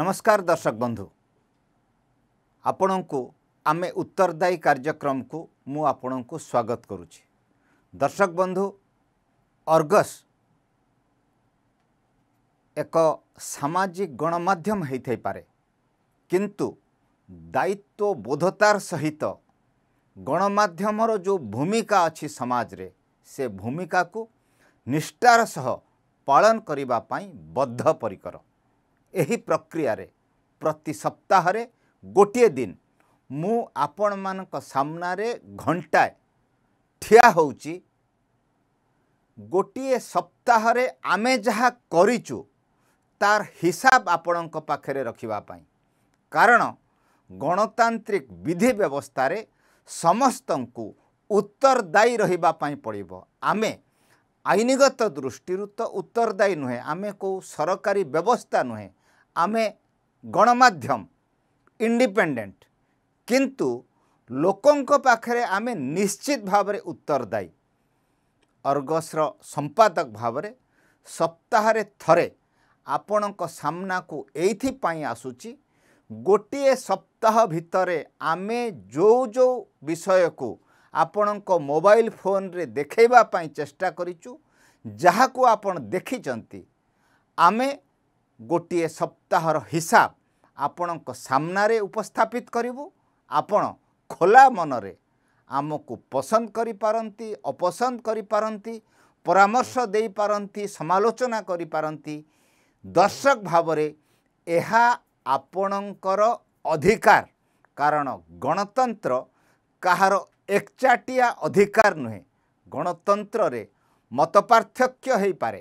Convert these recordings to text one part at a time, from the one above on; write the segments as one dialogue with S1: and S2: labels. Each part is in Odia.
S1: ନମସ୍କାର ଦର୍ଶକ ବନ୍ଧୁ ଆପଣଙ୍କୁ ଆମେ ଉତ୍ତରଦାୟୀ କାର୍ଯ୍ୟକ୍ରମକୁ ମୁଁ ଆପଣଙ୍କୁ ସ୍ୱାଗତ କରୁଛି ଦର୍ଶକ ବନ୍ଧୁ ଅର୍ଗସ୍ ଏକ ସାମାଜିକ ଗଣମାଧ୍ୟମ ହୋଇଥାଇପାରେ କିନ୍ତୁ ଦାୟିତ୍ୱବୋଧତାର ସହିତ ଗଣମାଧ୍ୟମର ଯେଉଁ ଭୂମିକା ଅଛି ସମାଜରେ ସେ ଭୂମିକାକୁ ନିଷ୍ଠାର ସହ ପାଳନ କରିବା ପାଇଁ ବଦ୍ଧପରିକର ଏହି ପ୍ରକ୍ରିୟାରେ ପ୍ରତି ସପ୍ତାହରେ ଗୋଟିଏ ଦିନ ମୁଁ ଆପଣମାନଙ୍କ ସାମ୍ନାରେ ଘଣ୍ଟାଏ ଠିଆ ହେଉଛି ଗୋଟିଏ ସପ୍ତାହରେ ଆମେ ଯାହା କରିଛୁ ତାର ହିସାବ ଆପଣଙ୍କ ପାଖରେ ରଖିବା ପାଇଁ କାରଣ ଗଣତାନ୍ତ୍ରିକ ବିଧି ବ୍ୟବସ୍ଥାରେ ସମସ୍ତଙ୍କୁ ଉତ୍ତରଦାୟୀ ରହିବା ପାଇଁ ପଡ଼ିବ ଆମେ ଆଇନଗତ ଦୃଷ୍ଟିରୁ ତ ଉତ୍ତରଦାୟୀ ନୁହେଁ ଆମେ କେଉଁ ସରକାରୀ ବ୍ୟବସ୍ଥା ନୁହେଁ ଆମେ ଗଣମାଧ୍ୟମ ଇଣ୍ଡିପେଣ୍ଡେଣ୍ଟ କିନ୍ତୁ ଲୋକଙ୍କ ପାଖରେ ଆମେ ନିଶ୍ଚିତ ଭାବରେ ଉତ୍ତରଦାୟୀ ଅର୍ଗସର ସମ୍ପାଦକ ଭାବରେ ସପ୍ତାହରେ ଥରେ ଆପଣଙ୍କ ସାମ୍ନାକୁ ଏଇଥିପାଇଁ ଆସୁଛି ଗୋଟିଏ ସପ୍ତାହ ଭିତରେ ଆମେ ଯେଉଁ ଯେଉଁ ବିଷୟକୁ ଆପଣଙ୍କ ମୋବାଇଲ ଫୋନରେ ଦେଖେଇବା ପାଇଁ ଚେଷ୍ଟା କରିଛୁ ଯାହାକୁ ଆପଣ ଦେଖିଛନ୍ତି ଆମେ ଗୋଟିଏ ସପ୍ତାହର ହିସାବ ଆପଣଙ୍କ ସାମ୍ନାରେ ଉପସ୍ଥାପିତ କରିବୁ ଆପଣ ଖୋଲା ମନରେ ଆମକୁ ପସନ୍ଦ କରିପାରନ୍ତି ଅପସନ୍ଦ କରିପାରନ୍ତି ପରାମର୍ଶ ଦେଇପାରନ୍ତି ସମାଲୋଚନା କରିପାରନ୍ତି ଦର୍ଶକ ଭାବରେ ଏହା ଆପଣଙ୍କର ଅଧିକାର କାରଣ ଗଣତନ୍ତ୍ର କାହାର ଏକଚାଟିଆ ଅଧିକାର ନୁହେଁ ଗଣତନ୍ତ୍ରରେ ମତପାର୍ଥକ୍ୟ ହୋଇପାରେ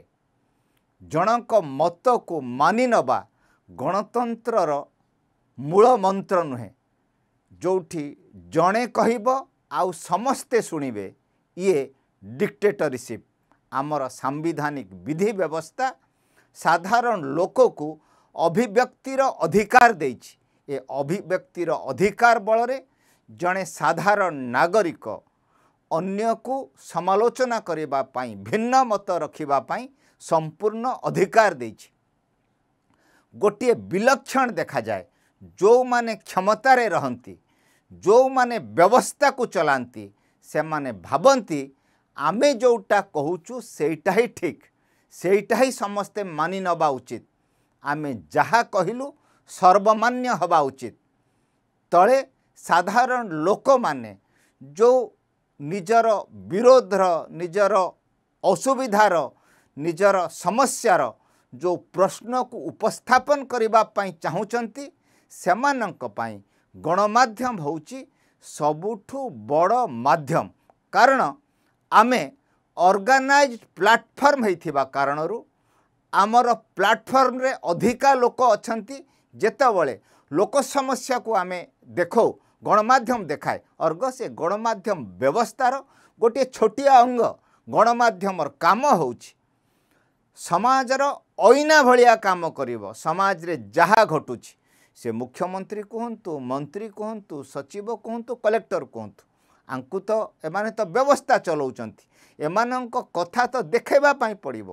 S1: ଜଣଙ୍କ ମତକୁ ମାନି ନେବା ଗଣତନ୍ତ୍ରର ମୂଳ ମନ୍ତ୍ର ନୁହେଁ ଯେଉଁଠି ଜଣେ କହିବ ଆଉ ସମସ୍ତେ ଶୁଣିବେ ଇଏ ଡିକ୍ଟେଟରସିପ୍ ଆମର ସାମ୍ବିଧାନିକ ବିଧି ବ୍ୟବସ୍ଥା ସାଧାରଣ ଲୋକକୁ ଅଭିବ୍ୟକ୍ତିର ଅଧିକାର ଦେଇଛି ଏ ଅଭିବ୍ୟକ୍ତିର ଅଧିକାର ବଳରେ ଜଣେ ସାଧାରଣ ନାଗରିକ ଅନ୍ୟକୁ ସମାଲୋଚନା କରିବା ପାଇଁ ଭିନ୍ନ ମତ ରଖିବା ପାଇଁ সম্পূর্ণ অধিকার দিয়েছে ଗୋଟିଏ ବିଲକ୍ଷଣ ଦେଖାଯାଏ ଯେଉଁମାନେ କ୍ଷମତାରେ ରହନ୍ତି ଯେଉଁମାନେ ବ୍ୟବସ୍ଥାକୁ ଚଲାନ୍ତି ସେମାନେ ଭାବନ୍ତି ଆମେ ଯେଉଁଟା କହୁଛୁ ସେଇଟା ହିଁ ଠିକ୍ ସେଇଟା ହିଁ ସମସ୍ତେ ମାନି ନେବା ଉଚିତ ଆମେ ଯାହା କହିଲୁ ସର୍ବମାନ୍ୟ ହେବା ଉଚିତ ତଳେ ସାଧାରଣ ଲୋକମାନେ ଯେଉଁ ନିଜର ବିରୋଧର ନିଜର ଅସୁବିଧାର ନିଜର ସମସ୍ୟାର ଯେଉଁ ପ୍ରଶ୍ନକୁ ଉପସ୍ଥାପନ କରିବା ପାଇଁ ଚାହୁଁଛନ୍ତି ସେମାନଙ୍କ ପାଇଁ ଗଣମାଧ୍ୟମ ହେଉଛି ସବୁଠୁ ବଡ଼ ମାଧ୍ୟମ କାରଣ ଆମେ ଅର୍ଗାନାଇଜ ପ୍ଲାଟଫର୍ମ ହୋଇଥିବା କାରଣରୁ ଆମର ପ୍ଲାଟଫର୍ମରେ ଅଧିକା ଲୋକ ଅଛନ୍ତି ଯେତେବେଳେ ଲୋକ ସମସ୍ୟାକୁ ଆମେ ଦେଖାଉ ଗଣମାଧ୍ୟମ ଦେଖାଏ ଅର୍ଗ ସେ ଗଣମାଧ୍ୟମ ବ୍ୟବସ୍ଥାର ଗୋଟିଏ ଛୋଟିଆ ଅଙ୍ଗ ଗଣମାଧ୍ୟମର କାମ ହେଉଛି ସମାଜର ଅଇନା ଭଳିଆ କାମ କରିବ ସମାଜରେ ଯାହା ଘଟୁଛି ସେ ମୁଖ୍ୟମନ୍ତ୍ରୀ କୁହନ୍ତୁ ମନ୍ତ୍ରୀ କୁହନ୍ତୁ ସଚିବ କୁହନ୍ତୁ କଲେକ୍ଟର କୁହନ୍ତୁ ଆଙ୍କୁ ତ ଏମାନେ ତ ବ୍ୟବସ୍ଥା ଚଲାଉଛନ୍ତି ଏମାନଙ୍କ କଥା ତ ଦେଖାଇବା ପାଇଁ ପଡ଼ିବ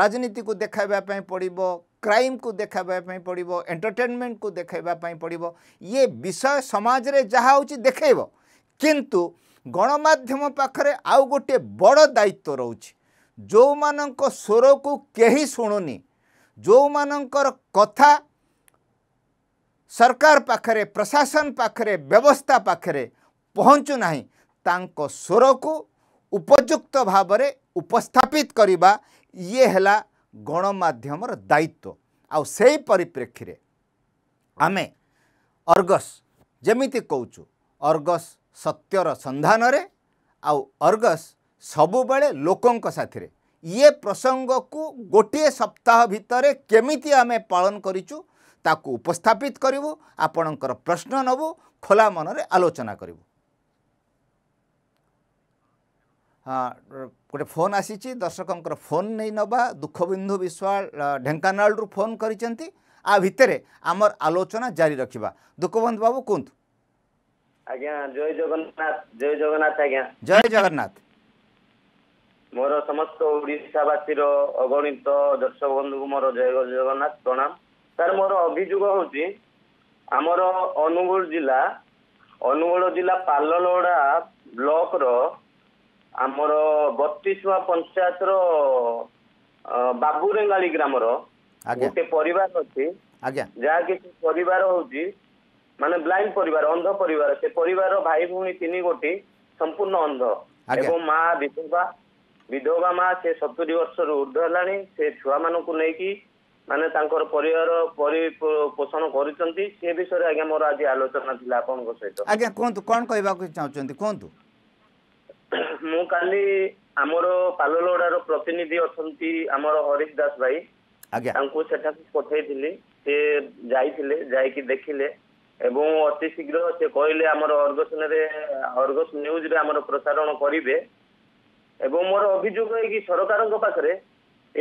S1: ରାଜନୀତିକୁ ଦେଖାଇବା ପାଇଁ ପଡ଼ିବ କ୍ରାଇମ୍କୁ ଦେଖାଇବା ପାଇଁ ପଡ଼ିବ ଏଣ୍ଟରଟେନମେଣ୍ଟକୁ ଦେଖାଇବା ପାଇଁ ପଡ଼ିବ ଇଏ ବିଷୟ ସମାଜରେ ଯାହା ହେଉଛି ଦେଖାଇବ କିନ୍ତୁ ଗଣମାଧ୍ୟମ ପାଖରେ ଆଉ ଗୋଟିଏ ବଡ଼ ଦାୟିତ୍ୱ ରହୁଛି ଯେଉଁମାନଙ୍କ ସ୍ୱରକୁ କେହି ଶୁଣୁନି ଯେଉଁମାନଙ୍କର କଥା ସରକାର ପାଖରେ ପ୍ରଶାସନ ପାଖରେ ବ୍ୟବସ୍ଥା ପାଖରେ ପହଞ୍ଚୁନାହିଁ ତାଙ୍କ ସ୍ୱରକୁ ଉପଯୁକ୍ତ ଭାବରେ ଉପସ୍ଥାପିତ କରିବା ଇଏ ହେଲା ଗଣମାଧ୍ୟମର ଦାୟିତ୍ୱ ଆଉ ସେହି ପରିପ୍ରେକ୍ଷୀରେ ଆମେ ଅର୍ଗସ୍ ଯେମିତି କହୁଛୁ ଅର୍ଗସ୍ ସତ୍ୟର ସନ୍ଧାନରେ ଆଉ ଅର୍ଗସ୍ ସବୁବେଳେ ଲୋକଙ୍କ ସାଥିରେ ଇଏ ପ୍ରସଙ୍ଗକୁ ଗୋଟିଏ ସପ୍ତାହ ଭିତରେ କେମିତି ଆମେ ପାଳନ କରିଛୁ ତାକୁ ଉପସ୍ଥାପିତ କରିବୁ ଆପଣଙ୍କର ପ୍ରଶ୍ନ ନେବୁ ଖୋଲା ମନରେ ଆଲୋଚନା କରିବୁ ଗୋଟେ ଫୋନ୍ ଆସିଛି ଦର୍ଶକଙ୍କର ଫୋନ୍ ନେଇ ନେବା ଦୁଃଖବିନ୍ଧୁ ବିଶ୍ୱାଳ ଢେଙ୍କାନାଳରୁ ଫୋନ୍ କରିଛନ୍ତି ଆ ଭିତରେ ଆମର ଆଲୋଚନା ଜାରି ରଖିବା ଦୁଃଖବନ୍ଧୁ ବାବୁ କୁହନ୍ତୁ
S2: ଆଜ୍ଞା ଜୟ ଜଗନ୍ନାଥ ଜୟ ଜଗନ୍ନାଥ ଆଜ୍ଞା
S1: ଜୟ ଜଗନ୍ନାଥ
S2: ମୋର ସମସ୍ତ ଓଡ଼ିଶାବାସୀର ଅଗଣିତ ଦର୍ଶକ ବନ୍ଧୁଙ୍କୁ ମୋର ଜୟ ଜଗନ୍ନାଥ ପ୍ରଣାମ ସାର୍ ମୋର ଅଭିଯୋଗ ହଉଛି ଆମର ଅନୁଗୁଳ ଜିଲ୍ଲା ଅନୁଗୁଳ ଜିଲ୍ଲା ପାଲଲୋଡ଼ା ବ୍ଲକର ଆମର ବତିଶୁଆ ପଞ୍ଚାୟତର ବାବୁରେଙ୍ଗାଳି ଗ୍ରାମର ଗୋଟେ ପରିବାର ଅଛି ଯାହାକି ସେ ପରିବାର ହଉଛି
S3: ମାନେ ବ୍ଲାଇଣ୍ଡ ପରିବାର ଅନ୍ଧ ପରିବାର ସେ
S2: ପରିବାରର ଭାଇ ଭଉଣୀ ତିନି ଗୋଟି ସମ୍ପୂର୍ଣ୍ଣ ଅନ୍ଧ ଏବଂ ମା ବିଧବା ବିଧବା ମା ସେ ସତୁରି ବର୍ଷରୁ ଉର୍ଦ୍ଧ ହେଲାଣି ସେ ଛୁଆମାନଙ୍କୁ ନେଇକି ମାନେ ତାଙ୍କର ପରିବାର ପରିପୋଷଣ କରୁଛନ୍ତି ସେ ବିଷୟରେ ଆଜ୍ଞା ମୋର ଆଜି ଆଲୋଚନା ଥିଲା ଆପଣଙ୍କ ସହିତ
S1: ଆଜ୍ଞା କୁହନ୍ତୁ କ'ଣ କହିବାକୁ ଚାହୁଁଛନ୍ତି କୁହନ୍ତୁ
S2: ମୁଁ କାଲି ଆମର ପାଲଲୋଡ଼ାର ପ୍ରତିନିଧି ଅଛନ୍ତି ଆମର ହରିଶ ଦାସ ଭାଇ ତାଙ୍କୁ ସେଠାକୁ ପଠେଇଥିଲି ସେ ଯାଇଥିଲେ ଯାଇକି ଦେଖିଲେ ଏବଂ ଅତି ଶୀଘ୍ର ସେ କହିଲେ ଆମର ଅର୍ଗସ ଅର୍ଗସ ନ୍ୟୁଜରେ ଆମର ପ୍ରସାରଣ କରିବେ ଏବଂ ମୋର ଅଭିଯୋଗ ହେଇକି ସରକାରଙ୍କ ପାଖରେ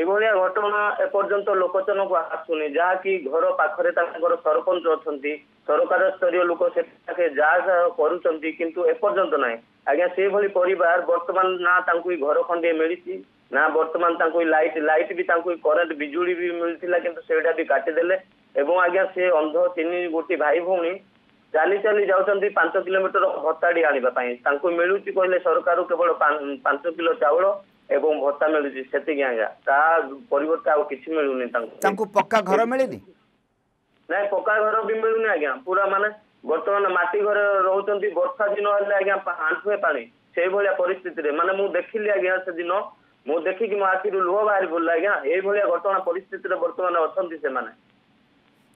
S2: ଏଭଳିଆ ଘଟଣା ଏପର୍ଯ୍ୟନ୍ତ ଲୋକଚନକୁ ଆସୁନି ଯାହାକି ଘର ପାଖରେ ତାଙ୍କର ସରପଞ୍ଚ ଅଛନ୍ତି ସରକାର ସ୍ତରୀୟ ଲୋକ ସେଠାରେ ଯାହା ଯାହା କରୁଛନ୍ତି କିନ୍ତୁ ଏପର୍ଯ୍ୟନ୍ତ ନାହିଁ ଆଜ୍ଞା ସେଇଭଳି ପରିବାର ବର୍ତ୍ତମାନ ନା ତାଙ୍କୁ ଘର ଖଣ୍ଡିଏ ମିଳିଛି ନା ବର୍ତ୍ତମାନ ତାଙ୍କୁ ଲାଇଟ୍ ଲାଇଟ୍ ବି ତାଙ୍କୁ କରେଣ୍ଟ ବିଜୁଳି ବି ମିଳିଥିଲା କିନ୍ତୁ ସେଇଟା ବି କାଟିଦେଲେ ଏବଂ ଆଜ୍ଞା ସେ ଅନ୍ଧ ତିନି ଗୋଟି ଭାଇ ଭଉଣୀ ଚାଲି ଚାଲି ଯାଉଛନ୍ତି ପାଞ୍ଚ କିଲୋମିଟର ଭତ୍ତାଟି ଆଣିବା ପାଇଁ ତାଙ୍କୁ ମିଳୁଛି କହିଲେ ସରକାରରୁ କେବଳ ପାଞ୍ଚ କିଲୋ ଚାଉଳ ଏବଂ ଭତ୍ତା ମିଳୁଛି ସେତିକି ଆଜ୍ଞା ତା ପରିବର୍ତ୍ତେ ଆଉ କିଛି ମିଳୁନି ତାଙ୍କୁ ତାଙ୍କୁ
S1: ପକ୍କା ଘର ମିଳିନି
S2: ନାଇଁ ପକ୍କା ଘର ବି ମିଳୁନି ଆଜ୍ଞା ପୁରା ମାନେ ବର୍ତ୍ତମାନ ମାଟି ଘରେ ରହୁଛନ୍ତି ବର୍ଷା ଦିନ ହେଲେ ଆଜ୍ଞା ଆଣ୍ଠୁଏ ପାଣି ସେଇଭଳିଆ ପରିସ୍ଥିତିରେ ମାନେ ମୁଁ ଦେଖିଲି ଆଜ୍ଞା ସେଦିନ ମୁଁ ଦେଖିକି ମୋ ଆଖିରୁ ଲୁହ ବାହାରି ପଡ଼ିଲା ଆଜ୍ଞା ଏଇଭଳିଆ ଘଟଣା ପରିସ୍ଥିତିରେ ବର୍ତ୍ତମାନ ଅଛନ୍ତି ସେମାନେ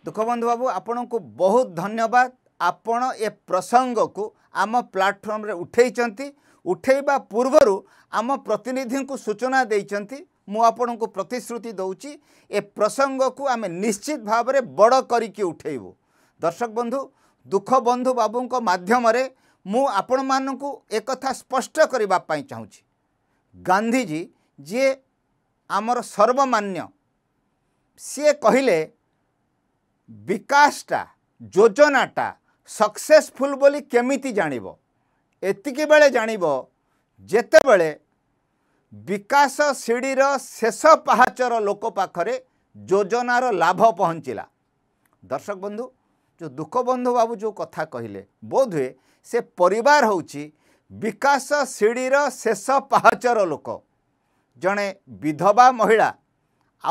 S1: ଦୁଃଖବନ୍ଧୁ ବାବୁ ଆପଣଙ୍କୁ ବହୁତ ଧନ୍ୟବାଦ ଆପଣ ଏ ପ୍ରସଙ୍ଗକୁ ଆମ ପ୍ଲାଟଫର୍ମରେ ଉଠାଇଛନ୍ତି ଉଠାଇବା ପୂର୍ବରୁ ଆମ ପ୍ରତିନିଧିଙ୍କୁ ସୂଚନା ଦେଇଛନ୍ତି ମୁଁ ଆପଣଙ୍କୁ ପ୍ରତିଶ୍ରୁତି ଦେଉଛି ଏ ପ୍ରସଙ୍ଗକୁ ଆମେ ନିଶ୍ଚିତ ଭାବରେ ବଡ଼ କରିକି ଉଠାଇବୁ ଦର୍ଶକ ବନ୍ଧୁ ଦୁଃଖ ବନ୍ଧୁ ବାବୁଙ୍କ ମାଧ୍ୟମରେ ମୁଁ ଆପଣମାନଙ୍କୁ ଏକଥା ସ୍ପଷ୍ଟ କରିବା ପାଇଁ ଚାହୁଁଛି ଗାନ୍ଧିଜୀ ଯିଏ ଆମର ସର୍ବମାନ୍ୟ ସିଏ କହିଲେ ବିକାଶଟା ଯୋଜନାଟା ସକ୍ସେସଫୁଲ୍ ବୋଲି କେମିତି ଜାଣିବ ଏତିକି ବେଳେ ଜାଣିବ ଯେତେବେଳେ ବିକାଶ ଶିଢ଼ିର ଶେଷ ପାହାଚର ଲୋକ ପାଖରେ ଯୋଜନାର ଲାଭ ପହଞ୍ଚିଲା ଦର୍ଶକ ବନ୍ଧୁ ଯେଉଁ ଦୁଃଖବନ୍ଧୁ ବାବୁ ଯେଉଁ କଥା କହିଲେ ବୋଧହୁଏ ସେ ପରିବାର ହେଉଛି ବିକାଶ ଶିଢ଼ିର ଶେଷ ପାହାଚର ଲୋକ ଜଣେ ବିଧବା ମହିଳା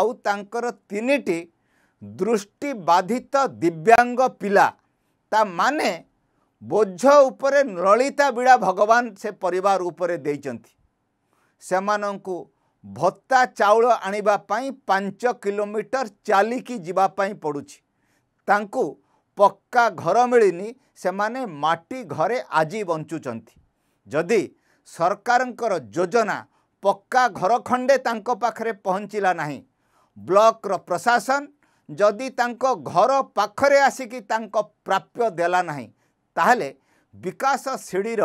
S1: ଆଉ ତାଙ୍କର ତିନିଟି ଦୃଷ୍ଟିବାଧିତ ଦିବ୍ୟାଙ୍ଗ ପିଲା ତା ମାନେ ବୋଝ ଉପରେ ଲଳିତା ବିଡ଼ା ଭଗବାନ ସେ ପରିବାର ଉପରେ ଦେଇଛନ୍ତି ସେମାନଙ୍କୁ ଭତ୍ତା ଚାଉଳ ଆଣିବା ପାଇଁ ପାଞ୍ଚ କିଲୋମିଟର ଚାଲିକି ଯିବା ପାଇଁ ପଡ଼ୁଛି ତାଙ୍କୁ ପକ୍କା ଘର ମିଳିନି ସେମାନେ ମାଟି ଘରେ ଆଜି ବଞ୍ଚୁଛନ୍ତି ଯଦି ସରକାରଙ୍କର ଯୋଜନା ପକ୍କା ଘର ଖଣ୍ଡେ ତାଙ୍କ ପାଖରେ ପହଞ୍ଚିଲା ନାହିଁ ବ୍ଲକର ପ୍ରଶାସନ जदि घर पाखे आसिकी तक प्राप्य देना ताल विकास सीढ़ीर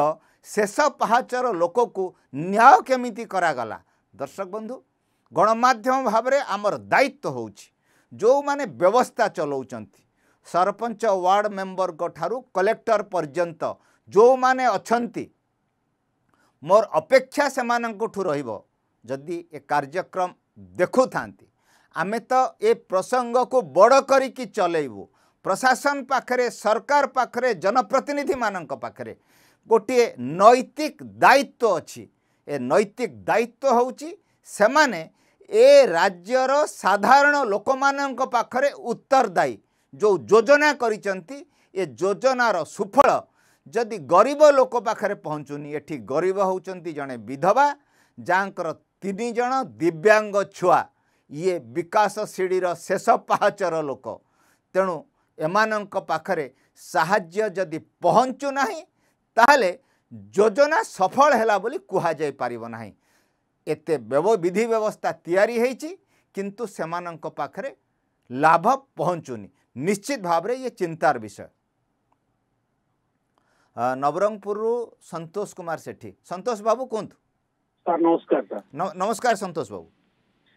S1: शेष पहाचर लोक को न्याय केमी कर दर्शक बंधु गणमाध्यम भाव आमर दायित्व तो जो माने व्यवस्था चलाउंट सरपंच वार्ड मेम्बर ठारू कलेक्टर पर्यंत जो मैंने अच्छा मोर अपेक्षा से मानु रदि ये कार्यक्रम देखु था ଆମେ ତ ଏ ପ୍ରସଙ୍ଗକୁ ବଡ଼ କରିକି ଚଲେଇବୁ ପ୍ରଶାସନ ପାଖରେ ସରକାର ପାଖରେ ଜନପ୍ରତିନିଧିମାନଙ୍କ ପାଖରେ ଗୋଟିଏ ନୈତିକ ଦାୟିତ୍ୱ ଅଛି ଏ ନୈତିକ ଦାୟିତ୍ୱ ହେଉଛି ସେମାନେ ଏ ରାଜ୍ୟର ସାଧାରଣ ଲୋକମାନଙ୍କ ପାଖରେ ଉତ୍ତରଦାୟୀ ଯେଉଁ ଯୋଜନା କରିଛନ୍ତି ଏ ଯୋଜନାର ସୁଫଳ ଯଦି ଗରିବ ଲୋକ ପାଖରେ ପହଞ୍ଚୁନି ଏଠି ଗରିବ ହେଉଛନ୍ତି ଜଣେ ବିଧବା ଯାହାଙ୍କର ତିନି ଜଣ ଦିବ୍ୟାଙ୍ଗ ଛୁଆ ये विकास सीढ़ीर शेष पहाचर लोक तेणु एम पाखे साहि पहुँचुना तेल योजना सफल है कहना एत विधि व्यवस्था तैयारी किंतु से लाभ पहुँचुनि निश्चित भाव ये चिंतार विषय नवरंगपुरु संतोष कुमार सेठी संतोष बाबू कहतु नमस्कार नमस्कार संतोष बाबू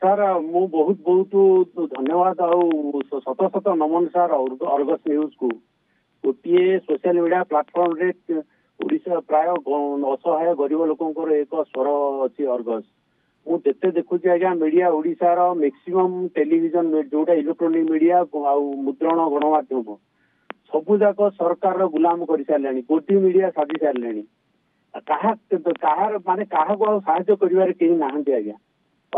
S2: ସାର୍ ମୁଁ ବହୁତ ବହୁତ ଧନ୍ୟବାଦ ଆଉ ଶତ ଶତ ନମନ ସାର୍ ଅର୍ଗସ ନ୍ୟୁଜକୁ ଗୋଟିଏ ସୋସିଆଲ ମିଡ଼ିଆ ପ୍ଲାଟଫର୍ମରେ ଓଡ଼ିଶା ପ୍ରାୟ ଅସହାୟ ଗରିବ ଲୋକଙ୍କର ଏକ ସ୍ୱର ଅଛି ଅର୍ଗସ ମୁଁ ଯେତେ ଦେଖୁଛି ଆଜ୍ଞା ମିଡ଼ିଆ ଓଡ଼ିଶାର ମ୍ୟାକ୍ସିମମ୍ ଟେଲିଭିଜନ ଯୋଉଟା ଇଲେକ୍ଟ୍ରୋନିକ ମିଡ଼ିଆ ଆଉ ମୁଦ୍ରଣ ଗଣମାଧ୍ୟମ ସବୁଯାକ ସରକାରର ଗୁଲାମ କରିସାରିଲେଣି ଗୋଟି
S4: ମିଡ଼ିଆ ସାଜି ସାରିଲେଣି କାହା କାହାର ମାନେ କାହାକୁ ଆଉ ସାହାଯ୍ୟ କରିବାରେ କେହି ନାହାନ୍ତି ଆଜ୍ଞା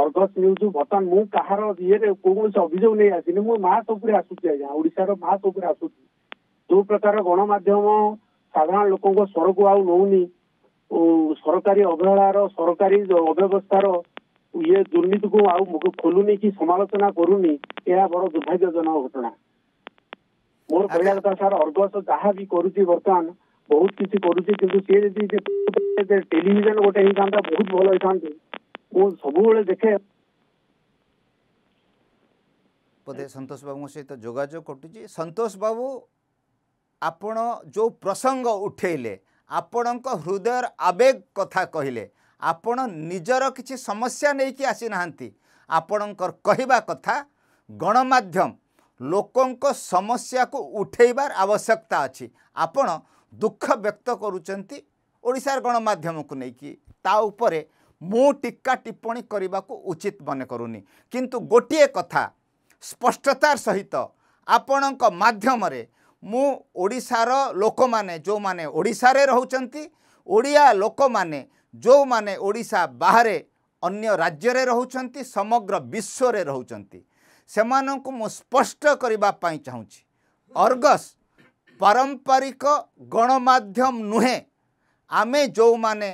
S4: ଅର୍ଗସ ନ୍ୟୁଜ ବର୍ତ୍ତମାନ ମୁଁ କାହାର ଇଏରେ କୌଣସି ଅଭିଯୋଗ ନେଇ ଆସିନି ମୁଁ ମାସ ଉପରେ ଆସୁଛି ଆଜ୍ଞା ଓଡ଼ିଶାର ମାସ ଉପରେ ଆସୁଛି ଯୋଉ ପ୍ରକାର ଗଣମାଧ୍ୟମ ସାଧାରଣ
S2: ଲୋକଙ୍କ ସ୍ୱରକୁ ଆଉ ନଉନି ସରକାରୀ ଅବହେଳାର ସରକାରୀ ଅବ୍ୟବସ୍ଥାର ଇଏ ଦୁର୍ନୀତିକୁ ଆଉ ମୁଖ ଖୋଲୁନି କି ସମାଲୋଚନା କରୁନି ଏହା ବଡ ଦୁର୍ଭାଗ୍ୟଜନକ ଘଟଣା ମୋର କହିବା କଥା ସାର୍ ଅର୍ଗସ ଯାହା ବି କରୁଛି ବର୍ତ୍ତମାନ ବହୁତ କିଛି କରୁଛି କିନ୍ତୁ ସିଏ ଯଦି ଟେଲିଭିଜନ ଗୋଟେ ହେଇଥାନ୍ତା ବହୁତ ଭଲ ହେଇଥାନ୍ତି ମୁଁ
S4: ସବୁବେଳେ ଦେଖେ
S1: ବୋଧେ ସନ୍ତୋଷ ବାବୁଙ୍କ ସହିତ ଯୋଗାଯୋଗ କଟୁଛି ସନ୍ତୋଷ ବାବୁ ଆପଣ ଯେଉଁ ପ୍ରସଙ୍ଗ ଉଠେଇଲେ ଆପଣଙ୍କ ହୃଦୟର ଆବେଗ କଥା କହିଲେ ଆପଣ ନିଜର କିଛି ସମସ୍ୟା ନେଇକି ଆସିନାହାନ୍ତି ଆପଣଙ୍କର କହିବା କଥା ଗଣମାଧ୍ୟମ ଲୋକଙ୍କ ସମସ୍ୟାକୁ ଉଠେଇବାର ଆବଶ୍ୟକତା ଅଛି ଆପଣ ଦୁଃଖ ବ୍ୟକ୍ତ କରୁଛନ୍ତି ଓଡ଼ିଶାର ଗଣମାଧ୍ୟମକୁ ନେଇକି ତା ଉପରେ ମୁଁ ଟୀକା ଟିପ୍ପଣୀ କରିବାକୁ ଉଚିତ ମନେ କରୁନି କିନ୍ତୁ ଗୋଟିଏ କଥା ସ୍ପଷ୍ଟତାର ସହିତ ଆପଣଙ୍କ ମାଧ୍ୟମରେ ମୁଁ ଓଡ଼ିଶାର ଲୋକମାନେ ଯେଉଁମାନେ ଓଡ଼ିଶାରେ ରହୁଛନ୍ତି ଓଡ଼ିଆ ଲୋକମାନେ ଯେଉଁମାନେ ଓଡ଼ିଶା ବାହାରେ ଅନ୍ୟ ରାଜ୍ୟରେ ରହୁଛନ୍ତି ସମଗ୍ର ବିଶ୍ୱରେ ରହୁଛନ୍ତି ସେମାନଙ୍କୁ ମୁଁ ସ୍ପଷ୍ଟ କରିବା ପାଇଁ ଚାହୁଁଛି ଅର୍ଗସ୍ ପାରମ୍ପରିକ ଗଣମାଧ୍ୟମ ନୁହେଁ ଆମେ ଯେଉଁମାନେ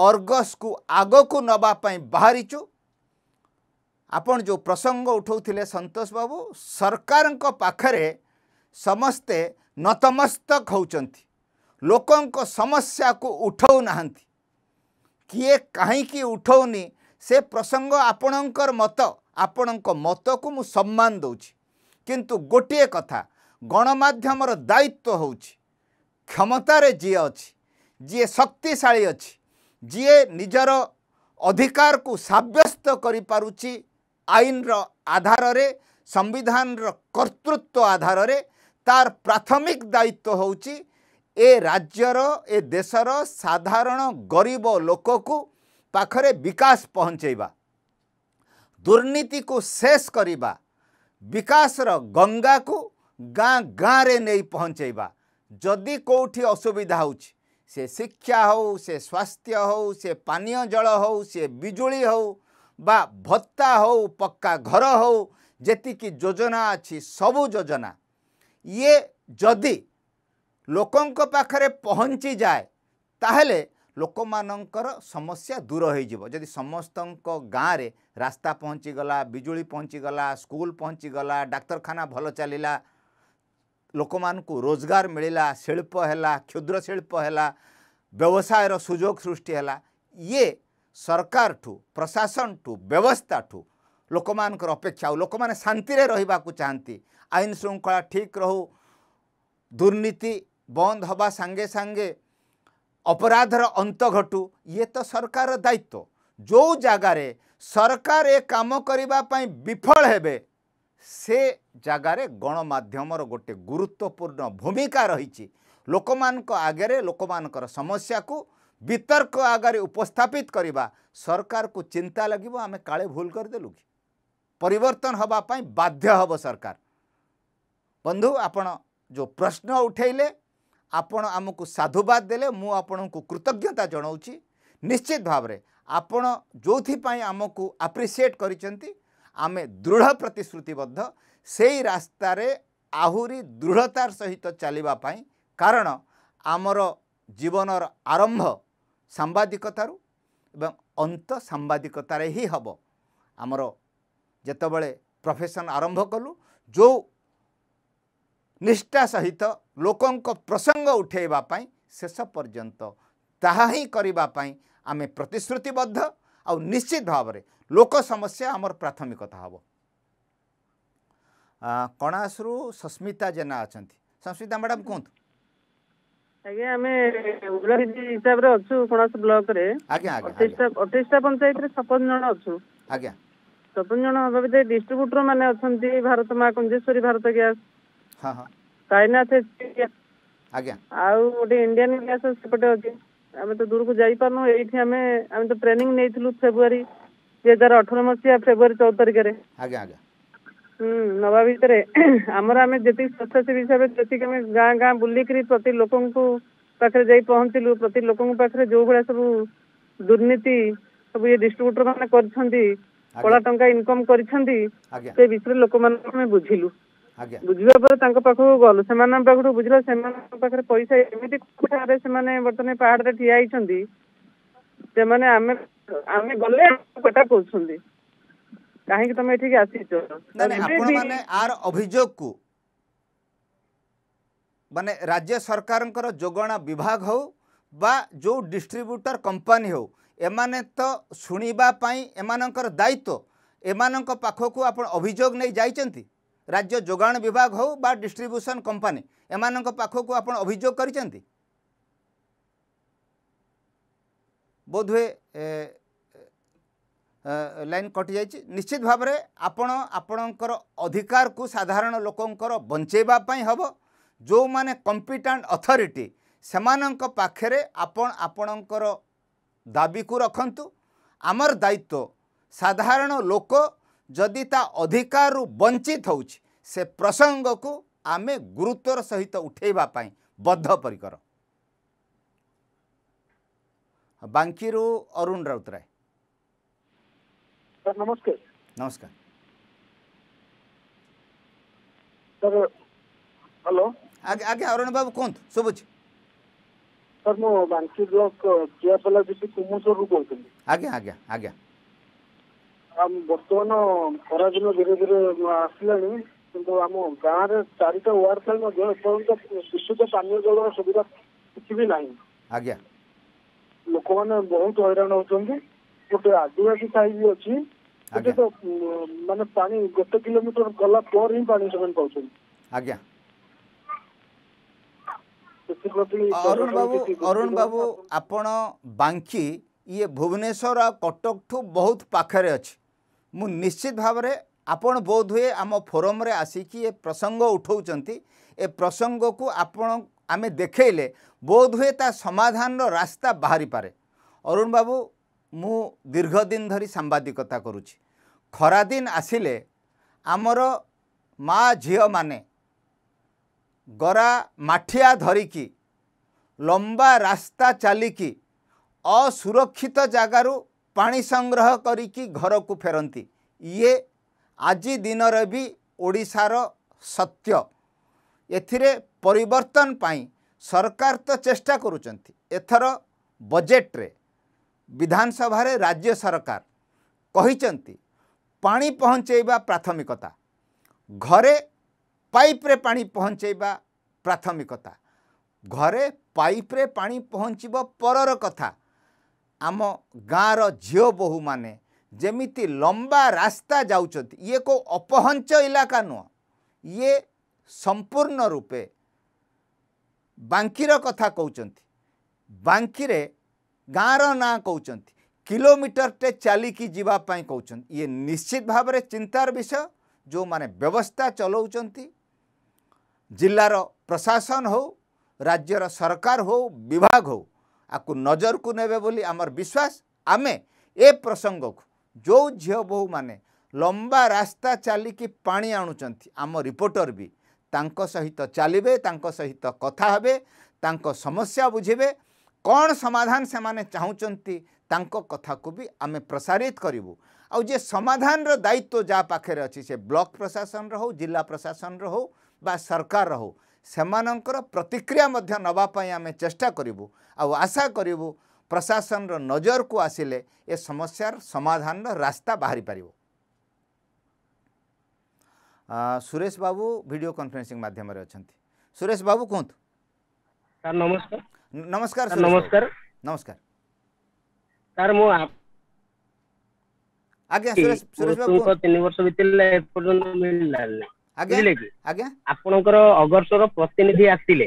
S1: ଅର୍ଗସ୍କୁ ଆଗକୁ ନେବା ପାଇଁ ବାହାରିଛୁ ଆପଣ ଯେଉଁ ପ୍ରସଙ୍ଗ ଉଠାଉଥିଲେ ସନ୍ତୋଷ ବାବୁ ସରକାରଙ୍କ ପାଖରେ ସମସ୍ତେ ନତମସ୍ତକ ହେଉଛନ୍ତି ଲୋକଙ୍କ ସମସ୍ୟାକୁ ଉଠାଉନାହାନ୍ତି କିଏ କାହିଁକି ଉଠାଉନି ସେ ପ୍ରସଙ୍ଗ ଆପଣଙ୍କର ମତ ଆପଣଙ୍କ ମତକୁ ମୁଁ ସମ୍ମାନ ଦେଉଛି କିନ୍ତୁ ଗୋଟିଏ କଥା ଗଣମାଧ୍ୟମର ଦାୟିତ୍ୱ ହେଉଛି କ୍ଷମତାରେ ଯିଏ ଅଛି ଯିଏ ଶକ୍ତିଶାଳୀ ଅଛି ଯିଏ ନିଜର ଅଧିକାରକୁ ସାବ୍ୟସ୍ତ କରିପାରୁଛି ଆଇନର ଆଧାରରେ ସମ୍ବିଧାନର କର୍ତ୍ତୃତ୍ୱ ଆଧାରରେ ତାର ପ୍ରାଥମିକ ଦାୟିତ୍ୱ ହେଉଛି ଏ ରାଜ୍ୟର ଏ ଦେଶର ସାଧାରଣ ଗରିବ ଲୋକକୁ ପାଖରେ ବିକାଶ ପହଞ୍ଚାଇବା ଦୁର୍ନୀତିକୁ ଶେଷ କରିବା ବିକାଶର ଗଙ୍ଗାକୁ ଗାଁ ଗାଁରେ ନେଇ ପହଞ୍ଚାଇବା ଯଦି କେଉଁଠି ଅସୁବିଧା ହେଉଛି ସେ ଶିକ୍ଷା ହେଉ ସେ ସ୍ୱାସ୍ଥ୍ୟ ହେଉ ସେ ପାନୀୟ ଜଳ ହେଉ ସେ ବିଜୁଳି ହେଉ ବା ଭତ୍ତା ହେଉ ପକ୍କା ଘର ହେଉ ଯେତିକି ଯୋଜନା ଅଛି ସବୁ ଯୋଜନା ଇଏ ଯଦି ଲୋକଙ୍କ ପାଖରେ ପହଞ୍ଚିଯାଏ ତାହେଲେ ଲୋକମାନଙ୍କର ସମସ୍ୟା ଦୂର ହୋଇଯିବ ଯଦି ସମସ୍ତଙ୍କ ଗାଁରେ ରାସ୍ତା ପହଞ୍ଚିଗଲା ବିଜୁଳି ପହଞ୍ଚିଗଲା ସ୍କୁଲ ପହଞ୍ଚିଗଲା ଡାକ୍ତରଖାନା ଭଲ ଚାଲିଲା लोक मान रोजगार मिलला शिप है क्षुद्र शिप है व्यवसायर सुजोग सृष्टि ये सरकार ठू प्रशासन ठू व्यवस्था ठू लोक अपेक्षा लोक मैंने शांति में रहा चाहती आईन श्रृंखला ठीक रो दुर्नीति बंद हवा सांगे सांगे अपराधर अंत घटू ये तो सरकार दायित्व जो जगार सरकार ये काम करने विफल है से ଜାଗାରେ ଗଣମାଧ୍ୟମର ଗୋଟିଏ ଗୁରୁତ୍ୱପୂର୍ଣ୍ଣ ଭୂମିକା ରହିଛି ଲୋକମାନଙ୍କ ଆଗରେ ଲୋକମାନଙ୍କର ସମସ୍ୟାକୁ ବିତର୍କ ଆଗରେ ଉପସ୍ଥାପିତ କରିବା ସରକାରକୁ ଚିନ୍ତା ଲାଗିବ ଆମେ କାଳେ ଭୁଲ କରିଦେଲୁ କି ପରିବର୍ତ୍ତନ ହେବା ପାଇଁ ବାଧ୍ୟ ହେବ ସରକାର ବନ୍ଧୁ ଆପଣ ଯେଉଁ ପ୍ରଶ୍ନ ଉଠାଇଲେ ଆପଣ ଆମକୁ ସାଧୁବାଦ ଦେଲେ ମୁଁ ଆପଣଙ୍କୁ କୃତଜ୍ଞତା ଜଣାଉଛି ନିଶ୍ଚିତ ଭାବରେ ଆପଣ ଯେଉଁଥିପାଇଁ ଆମକୁ ଆପ୍ରିସିଏଟ୍ କରିଛନ୍ତି ଆମେ ଦୃଢ଼ ପ୍ରତିଶ୍ରୁତିବଦ୍ଧ ସେଇ ରାସ୍ତାରେ ଆହୁରି ଦୃଢ଼ତାର ସହିତ ଚାଲିବା ପାଇଁ କାରଣ ଆମର ଜୀବନର ଆରମ୍ଭ ସାମ୍ବାଦିକତାରୁ ଏବଂ ଅନ୍ତ ସାମ୍ବାଦିକତାରେ ହିଁ ହେବ ଆମର ଯେତେବେଳେ ପ୍ରଫେସନ୍ ଆରମ୍ଭ କଲୁ ଯେଉଁ ନିଷ୍ଠା ସହିତ ଲୋକଙ୍କ ପ୍ରସଙ୍ଗ ଉଠାଇବା ପାଇଁ ଶେଷ ପର୍ଯ୍ୟନ୍ତ ତାହା ହିଁ କରିବା ପାଇଁ ଆମେ ପ୍ରତିଶ୍ରୁତିବଦ୍ଧ ଆଉ ନିଶ୍ଚିତ ଭାବରେ ଲୋକ ସମସ୍ୟା ଆମର ପ୍ରାଥମିକତା ହେବ କଣାସରୁ ସସ୍ମିତା ଜେନା ଅଛନ୍ତି ସଂସ୍ମିତା ମ୍ୟାଡ଼ାମ୍ କୁହନ୍ତୁ
S5: ଆଜ୍ଞା ଆମେ ଉଲାବିଧି ହିସାବରେ ଅଛୁ କଣାସ ବ୍ଲକରେ ଅଠେଇଶଟା ପଞ୍ଚାୟତରେ ସତର ଜଣ ଅଛୁ ଆଜ୍ଞା ସତର ଜଣ ହେବା ଭିତରେ ଡିଷ୍ଟ୍ରିବ୍ୟୁଟର ମାନେ ଅଛନ୍ତି ଭାରତ ମା କୁଞ୍ଜେଶ୍ୱରୀ ଭାରତ ଗ୍ୟାସ କାଇନାଥ ଆଜ୍ଞା ଆଉ ଗୋଟେ ଇଣ୍ଡିଆନ ଗ୍ୟାସ ସେପଟେ ଅଛି ଆମେ ତ ଦୂରକୁ ଯାଇପାରୁନୁ ଏଇଠି ଆମେ ଆମେ ତ ଟ୍ରେନିଂ ନେଇଥିଲୁ ଫେବୃଆରୀ ଦୁଇ ହଜାର ଅଠର ମସିହା ଫେବୃଆରୀ ଚଉଦ ତାରିଖରେ ଆଜ୍ଞା ଆଜ୍ଞା ନବା ଭିତରେ ଆମର ଆମେ ଯେତିକି ସ୍ୱେଚ୍ଛାସେବୀ ହିସାବରେ ଯେତିକି ଆମେ ଗାଁ ଗାଁ ବୁଲିକିରି ପ୍ରତି ଲୋକଙ୍କୁ ପାଖରେ ଯାଇ ପହଞ୍ଚିଲୁ ପ୍ରତି ଲୋକଙ୍କ ପାଖରେ ଯୋଉ ଭଳିଆ ସବୁ ଦୁର୍ନୀତି ସବୁ ଇଏ ଡିଷ୍ଟ୍ରିବ୍ୟୁଟର ମାନେ କରିଛନ୍ତି କଳା ଟଙ୍କା ଇନକମ୍ କରିଛନ୍ତି ସେ ବିଷୟରେ ଲୋକମାନଙ୍କୁ ଆମେ ବୁଝିଲୁ ବୁଝିବା ପରେ ତାଙ୍କ ପାଖକୁ ଗଲୁ ସେମାନଙ୍କ ପାଖରୁ ବୁଝିଲା ସେମାନଙ୍କ ପାଖରେ ପଇସା ଏମିତି ସେମାନେ ବର୍ତ୍ତମାନ ପାହାଡରେ ଠିଆ ହେଇଛନ୍ତି ସେମାନେ ଆମେ ଆମେ ଗଲେ ପେଟା କରୁଛନ୍ତି काहे
S1: माने राज्य सरकार कर विभाग हो बा जो डिस्ट्रीब्यूटर कंपनी हो एमाने तो सुनिबा पई एमानकर दायित्व एमानक पाख को आपण अभिजोग नै जाईचंती राज्य जोगाण विभाग हो बा डिस्ट्रीब्यूशन कंपनी एमानक पाख को आपण अभिजोग करिचंती बोधवे ଲାଇନ୍ କଟିଯାଇଛି ନିଶ୍ଚିତ ଭାବରେ ଆପଣ ଆପଣଙ୍କର ଅଧିକାରକୁ ସାଧାରଣ ଲୋକଙ୍କର ବଞ୍ଚାଇବା ପାଇଁ ହେବ ଯେଉଁମାନେ କମ୍ପିଟାଣ୍ଟ ଅଥରିଟି ସେମାନଙ୍କ ପାଖରେ ଆପଣ ଆପଣଙ୍କର ଦାବିକୁ ରଖନ୍ତୁ ଆମର ଦାୟିତ୍ୱ ସାଧାରଣ ଲୋକ ଯଦି ତା ଅଧିକାରରୁ ବଞ୍ଚିତ ହେଉଛି ସେ ପ୍ରସଙ୍ଗକୁ ଆମେ ଗୁରୁତ୍ୱର ସହିତ ଉଠାଇବା ପାଇଁ ବଦ୍ଧପରିକର ବାଙ୍କିରୁ ଅରୁଣ ରାଉତରାୟ ସାର୍ ନମସ୍କାର ନମସ୍କାର ସାର୍ ହ୍ୟାଲୋ ଆଜ୍ଞା ଆଜ୍ଞା ଅରୁଣ ବାବୁ କୁହନ୍ତୁ ଶୁଭୁଛି ସାର୍ ମୁଁ ବାଙ୍କୀ ବ୍ଲକ ଚିଆପଲା ଜିପି କୁମୁସରରୁ କହୁଥିଲି
S3: ଆଜ୍ଞା ଆଜ୍ଞା ଆଜ୍ଞା
S6: ବର୍ତ୍ତମାନ ଖରାଦିନ ଧୀରେ ଧୀରେ ଆସିଲାଣି କିନ୍ତୁ ଆମ ଗାଁରେ ଚାରିଟା ୱାର୍ଡ ପାଇଁ ମଧ୍ୟ ଏପର୍ଯ୍ୟନ୍ତ ବିଶୁଦ୍ଧ ପାନୀୟ ଜଳର ସୁବିଧା କିଛି ବି ନାହିଁ ଆଜ୍ଞା ଲୋକମାନେ ବହୁତ ହଇରାଣ ହେଉଛନ୍ତି ଗୋଟେ ଆଦିବାସୀ ସାହି ବି ଅଛି ସେଠି ତ ମାନେ ପାଣି ଗୋଟେ କିଲୋମିଟର ଗଲା ପରେ ହିଁ ପାଣି ସେମାନେ ପାଉଛନ୍ତି
S1: ଆଜ୍ଞା ଅରୁଣ ବାବୁ ଅରୁଣ ବାବୁ ଆପଣ ବାଙ୍କି ଇଏ ଭୁବନେଶ୍ୱର ଆଉ କଟକଠୁ ବହୁତ ପାଖରେ ଅଛି ମୁଁ ନିଶ୍ଚିତ ଭାବରେ ଆପଣ ବୋଧହୁଏ ଆମ ଫୋରମରେ ଆସିକି ଏ ପ୍ରସଙ୍ଗ ଉଠାଉଛନ୍ତି ଏ ପ୍ରସଙ୍ଗକୁ ଆପଣ ଆମେ ଦେଖେଇଲେ ବୋଧହୁଏ ତା ସମାଧାନର ରାସ୍ତା ବାହାରିପାରେ ଅରୁଣ ବାବୁ ମୁଁ ଦୀର୍ଘ ଦିନ ଧରି ସାମ୍ବାଦିକତା କରୁଛି ଖରାଦିନ ଆସିଲେ ଆମର ମା ଝିଅମାନେ ଗରା ମାଠିଆ ଧରିକି ଲମ୍ବା ରାସ୍ତା ଚାଲିକି ଅସୁରକ୍ଷିତ ଜାଗାରୁ ପାଣି ସଂଗ୍ରହ କରିକି ଘରକୁ ଫେରନ୍ତି ଇଏ ଆଜି ଦିନରେ ବି ଓଡ଼ିଶାର ସତ୍ୟ ଏଥିରେ ପରିବର୍ତ୍ତନ ପାଇଁ ସରକାର ତ ଚେଷ୍ଟା କରୁଛନ୍ତି ଏଥର ବଜେଟ୍ରେ ବିଧାନସଭାରେ ରାଜ୍ୟ ସରକାର କହିଛନ୍ତି ପାଣି ପହଞ୍ଚାଇବା ପ୍ରାଥମିକତା ଘରେ ପାଇପ୍ରେ ପାଣି ପହଞ୍ଚାଇବା ପ୍ରାଥମିକତା ଘରେ ପାଇପ୍ରେ ପାଣି ପହଞ୍ଚିବ ପରର କଥା ଆମ ଗାଁର ଝିଅ ବୋହୂମାନେ ଯେମିତି ଲମ୍ବା ରାସ୍ତା ଯାଉଛନ୍ତି ଇଏ କେଉଁ ଅପହଞ୍ଚ ଇଲାକା ନୁହଁ ଇଏ ସମ୍ପୂର୍ଣ୍ଣ ରୂପେ ବାଙ୍କିର କଥା କହୁଛନ୍ତି ବାଙ୍କିରେ ଗାଁର ନାଁ କହୁଛନ୍ତି କିଲୋମିଟରଟେ ଚାଲିକି ଯିବା ପାଇଁ କହୁଛନ୍ତି ଇଏ ନିଶ୍ଚିତ ଭାବରେ ଚିନ୍ତାର ବିଷୟ ଯେଉଁମାନେ ବ୍ୟବସ୍ଥା ଚଲାଉଛନ୍ତି ଜିଲ୍ଲାର ପ୍ରଶାସନ ହଉ ରାଜ୍ୟର ସରକାର ହଉ ବିଭାଗ ହଉ ଆକୁ ନଜରକୁ ନେବେ ବୋଲି ଆମର ବିଶ୍ୱାସ ଆମେ ଏ ପ୍ରସଙ୍ଗକୁ ଯେଉଁ ଝିଅ ବୋହୂମାନେ ଲମ୍ବା ରାସ୍ତା ଚାଲିକି ପାଣି ଆଣୁଛନ୍ତି ଆମ ରିପୋର୍ଟର ବି ତାଙ୍କ ସହିତ ଚାଲିବେ ତାଙ୍କ ସହିତ କଥା ହେବେ ତାଙ୍କ ସମସ୍ୟା ବୁଝିବେ କ'ଣ ସମାଧାନ ସେମାନେ ଚାହୁଁଛନ୍ତି ତାଙ୍କ କଥାକୁ ବି ଆମେ ପ୍ରସାରିତ କରିବୁ ଆଉ ଯେ ସମାଧାନର ଦାୟିତ୍ୱ ଯାହା ପାଖରେ ଅଛି ସେ ବ୍ଲକ୍ ପ୍ରଶାସନର ହଉ ଜିଲ୍ଲା ପ୍ରଶାସନର ହଉ ବା ସରକାରର ହଉ ସେମାନଙ୍କର ପ୍ରତିକ୍ରିୟା ମଧ୍ୟ ନେବା ପାଇଁ ଆମେ ଚେଷ୍ଟା କରିବୁ ଆଉ ଆଶା କରିବୁ ପ୍ରଶାସନର ନଜରକୁ ଆସିଲେ ଏ ସମସ୍ୟାର ସମାଧାନର ରାସ୍ତା ବାହାରି ପାରିବ ସୁରେଶ ବାବୁ ଭିଡ଼ିଓ କନଫରେନ୍ସିଂ ମାଧ୍ୟମରେ ଅଛନ୍ତି ସୁରେଶ ବାବୁ କୁହନ୍ତୁ ସାର୍ ନମସ୍କାର নমস্কার নমস্কার নমস্কার ସାର୍ ମୁଁ
S3: ଆଜ୍ଞା ସୁରେଶ ବାବୁ ତିନି
S7: ବର୍ଷ ବିତିଲା ଏପର୍ଯ୍ୟନ୍ତ ମିଳିଲାନି ବୁଝିଲେ କି ଆଜ୍ଞା ଆପଣଙ୍କର ଅଗର୍ସର ପ୍ରତିନିଧି ଆସିଥିଲେ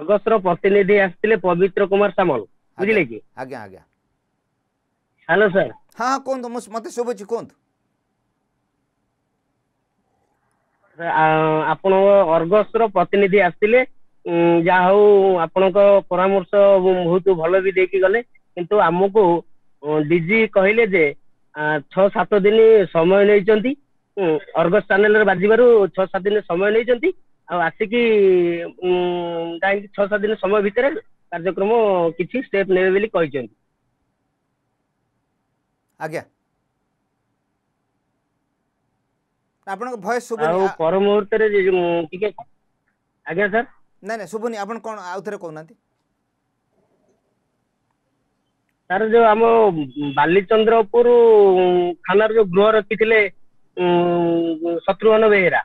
S7: ଅଗସ୍ତର ପ୍ରତିନିଧି ଆସିଥିଲେ ପବିତ୍ର କୁମାର ସାମଲ ବୁଝିଲେ କି ଆଜ୍ଞା ଆଜ୍ଞା ହ୍ୟାଲୋ ସାର୍
S1: ହଁ କୁହନ୍ତୁ ମୁଁ ମତେ ଶୁଭୁଛି କୁହନ୍ତୁ
S7: ଆପଣଙ୍କ ଅର୍ଗସ୍ର ପ୍ରତିନିଧି ଆସିଥିଲେ ଯାହା ହଉ ଆପଣଙ୍କ ପରାମର୍ଶ ବହୁତ ଭଲ ବି ଦେଇକି ଗଲେ କିନ୍ତୁ ଆମକୁ ଡିଜି କହିଲେ ଯେ ଛଅ ସାତ ଦିନ ସମୟ ନେଇଛନ୍ତି ଅର୍ଗସ ଚ୍ୟାନେଲରେ ବାଜିବାରୁ ଛଅ ସାତ ଦିନ ସମୟ ନେଇଛନ୍ତି ଆଉ ଆସିକି ଯାଇକି ଛଅ ସାତ ଦିନ ସମୟ ଭିତରେ କାର୍ଯ୍ୟକ୍ରମ କିଛି ଷ୍ଟେପ୍ ନେବେ ବୋଲି କହିଛନ୍ତି
S1: ଆଜ୍ଞା ଆପଣଙ୍କ ଭଏସ୍ ଆଉ ପର ମୁହୂର୍ତ୍ତରେ ଟିକେ ଆଜ୍ଞା ସାର୍ ନାଇଁ ନାଇଁ ଶୁଭୁନି ଆପଣ କ'ଣ ଆଉ ଥରେ କହୁନାହାନ୍ତି
S7: ତାର ଯୋଉ ଆମ ବାଲିଚନ୍ଦ୍ରପୁର ଥାନାର ଯୋଉ ଗୃହ ରଖିଥିଲେ ଶତ୍ରୁଘ୍ନ ବେହେରା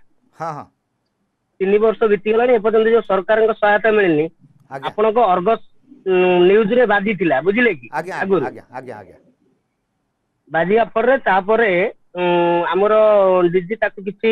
S7: ତିନି ବର୍ଷ ବିତିଗଲାଣି ଏପର୍ଯ୍ୟନ୍ତ ଯୋଉ ସରକାରଙ୍କ ସହାୟତା ମିଳିନି ଆପଣଙ୍କ ଅର୍ଗସ ନ୍ୟୁଜରେ ବାଜିଥିଲା ବୁଝିଲେ କି ଆଗରୁ ବାଜିବା ପରେ ତାପରେ ଆମର ଡିଜି ତାକୁ କିଛି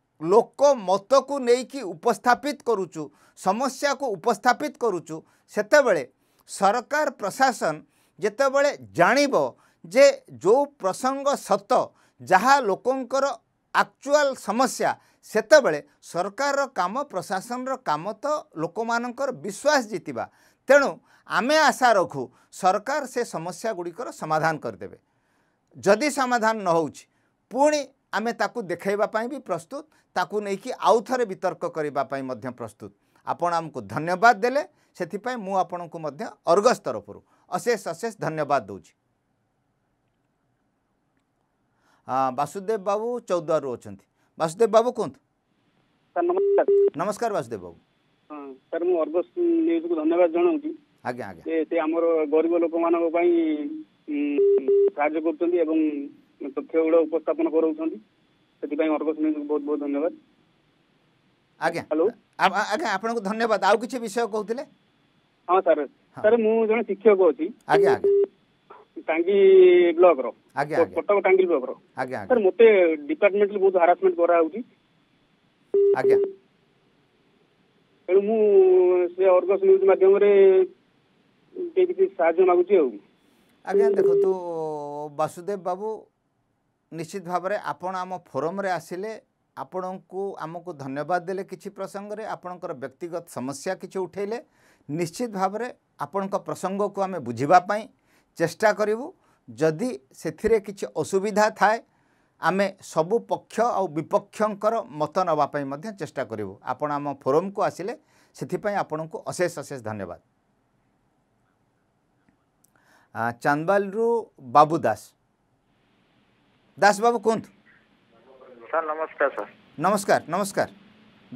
S1: ଲୋକ ମତକୁ ନେଇକି ଉପସ୍ଥାପିତ କରୁଛୁ ସମସ୍ୟାକୁ ଉପସ୍ଥାପିତ କରୁଛୁ ସେତେବେଳେ ସରକାର ପ୍ରଶାସନ ଯେତେବେଳେ ଜାଣିବ ଯେ ଯେଉଁ ପ୍ରସଙ୍ଗ ସତ ଯାହା ଲୋକଙ୍କର ଆକ୍ଚୁଆଲ ସମସ୍ୟା ସେତେବେଳେ ସରକାରର କାମ ପ୍ରଶାସନର କାମ ତ ଲୋକମାନଙ୍କର ବିଶ୍ୱାସ ଜିତିବା ତେଣୁ ଆମେ ଆଶା ରଖୁ ସରକାର ସେ ସମସ୍ୟା ଗୁଡ଼ିକର ସମାଧାନ କରିଦେବେ ଯଦି ସମାଧାନ ନ ହେଉଛି ପୁଣି ଆମେ ତାକୁ ଦେଖାଇବା ପାଇଁ ବି ପ୍ରସ୍ତୁତ ତାକୁ ନେଇକି ଆଉ ଥରେ ବିତର୍କ କରିବା ପାଇଁ ମଧ୍ୟ ପ୍ରସ୍ତୁତ ଆପଣ ଆମକୁ ଧନ୍ୟବାଦ ଦେଲେ ସେଥିପାଇଁ ମୁଁ ଆପଣଙ୍କୁ ମଧ୍ୟ ଅର୍ଗସ୍ ତରଫରୁ ଅଶେଷ ଅଶେଷ ଧନ୍ୟବାଦ ଦେଉଛି ବାସୁଦେବ ବାବୁ ଚୌଦ୍ୱାରରୁ ଅଛନ୍ତି ବାସୁଦେବ ବାବୁ କୁହନ୍ତୁ ସାର୍ ନମସ୍କାର ନମସ୍କାର ବାସୁଦେବ ବାବୁ
S4: ସାର୍ ମୁଁ ଅର୍ଗସ୍ ନ୍ୟୁଜ୍କୁ ଧନ୍ୟବାଦ ଜଣାଉଛି ଆଜ୍ଞା ଆଜ୍ଞା ସେ ଆମର ଗରିବ ଲୋକମାନଙ୍କ ପାଇଁ ସାହାଯ୍ୟ କରୁଛନ୍ତି ଏବଂ ତଥ୍ୟ ଗୁଡା ଉପସ୍ଥାପନ
S1: କରାଉଛନ୍ତି ସେଥିପାଇଁ ଅର୍ଗସ ନ୍ୟୁଜକୁ ବହୁତ ବହୁତ ଧନ୍ୟବାଦ ଆଜ୍ଞା ହ୍ୟାଲୋ ଆଜ୍ଞା ଆପଣଙ୍କୁ ଧନ୍ୟବାଦ ଆଉ କିଛି ବିଷୟ କହୁଥିଲେ ହଁ ସାର୍ ସାର୍ ମୁଁ ଜଣେ ଶିକ୍ଷକ ଅଛି
S4: ଆଜ୍ଞା ଆଜ୍ଞା ଟାଙ୍ଗି ବ୍ଲକର କଟକ ଟାଙ୍ଗି ବ୍ଲକର ସାର୍ ମୋତେ ଡିପାର୍ଟମେଣ୍ଟରେ ବହୁତ ହାରାସମେଣ୍ଟ କରାହେଉଛି ଆଜ୍ଞା ତେଣୁ ମୁଁ ସେ ଅର୍ଗସ ନ୍ୟୁଜ୍ ମାଧ୍ୟମରେ ଟିକେ କିଛି ସାହାଯ୍ୟ ମାଗୁଛି
S1: ଆଉ ଆଜ୍ଞା ଦେଖନ୍ତୁ ବାସୁଦେବ ବାବୁ ନିଶ୍ଚିତ ଭାବରେ ଆପଣ ଆମ ଫୋରମ୍ରେ ଆସିଲେ ଆପଣଙ୍କୁ ଆମକୁ ଧନ୍ୟବାଦ ଦେଲେ କିଛି ପ୍ରସଙ୍ଗରେ ଆପଣଙ୍କର ବ୍ୟକ୍ତିଗତ ସମସ୍ୟା କିଛି ଉଠାଇଲେ ନିଶ୍ଚିତ ଭାବରେ ଆପଣଙ୍କ ପ୍ରସଙ୍ଗକୁ ଆମେ ବୁଝିବା ପାଇଁ ଚେଷ୍ଟା କରିବୁ ଯଦି ସେଥିରେ କିଛି ଅସୁବିଧା ଥାଏ ଆମେ ସବୁ ପକ୍ଷ ଆଉ ବିପକ୍ଷଙ୍କର ମତ ନେବା ପାଇଁ ମଧ୍ୟ ଚେଷ୍ଟା କରିବୁ ଆପଣ ଆମ ଫୋରମ୍କୁ ଆସିଲେ ସେଥିପାଇଁ ଆପଣଙ୍କୁ ଅଶେଷ ଅଶେଷ ଧନ୍ୟବାଦ ଚାନ୍ଦବାଲରୁ ବାବୁ ଦାସ ଦାସବାବୁ କୁହନ୍ତୁ
S4: ସାର୍ ନମସ୍କାର ସାର୍
S1: ନମସ୍କାର ନମସ୍କାର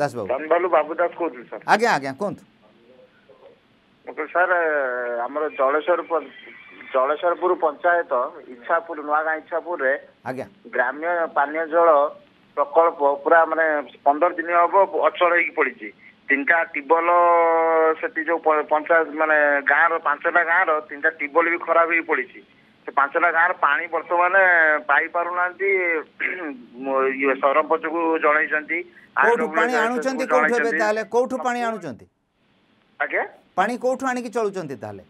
S1: ଦାସବାବୁ
S4: ଧନଭାଲୁ ବାବୁ ଦାସ କହୁଥିଲି ସାର୍
S1: ଆଜ୍ଞା ଆଜ୍ଞା କୁହନ୍ତୁ
S4: ମୁଁ କହିଲି ସାର୍ ଆମର ଜଳେଶ୍ୱର ଜଳେଶ୍ୱରପୁର ପଞ୍ଚାୟତ ଇଚ୍ଛାପୁର ନୂଆଗାଁ ଇଚ୍ଛାପୁରରେ ଆଜ୍ଞା ଗ୍ରାମ୍ୟ ପାନୀୟ ଜଳ ପ୍ରକଳ୍ପ ପୁରା ମାନେ ପନ୍ଦର ଦିନ ହବ ଅଚଳ ହେଇକି ପଡିଛି ତିନିଟା ଟ୍ୟୁବଲ ସେଠି ଯୋଉ ପଞ୍ଚାୟତ ମାନେ ଗାଁର ପାଞ୍ଚଟା ଗାଁର ତିନିଟା ଟ୍ୟୁବଲ ବି ଖରାପ ହେଇ ପଡିଛି ପାଞ୍ଚଟା ଗାଁର ପାଣି ବର୍ତ୍ତମାନ ପାଇପାରୁନାହାନ୍ତି ସରପଞ୍ଚକୁ ଜଣେଇଛନ୍ତି କୋଉଠୁ ପାଣି ଆଣୁଛନ୍ତି କୋଉଠୁ ତାହେଲେ ପାଣି ଆଣୁଛନ୍ତି ଆଜ୍ଞା
S1: ପାଣି କୋଉଠୁ ଆଣିକି ଚଳୁଛନ୍ତି ତାହେଲେ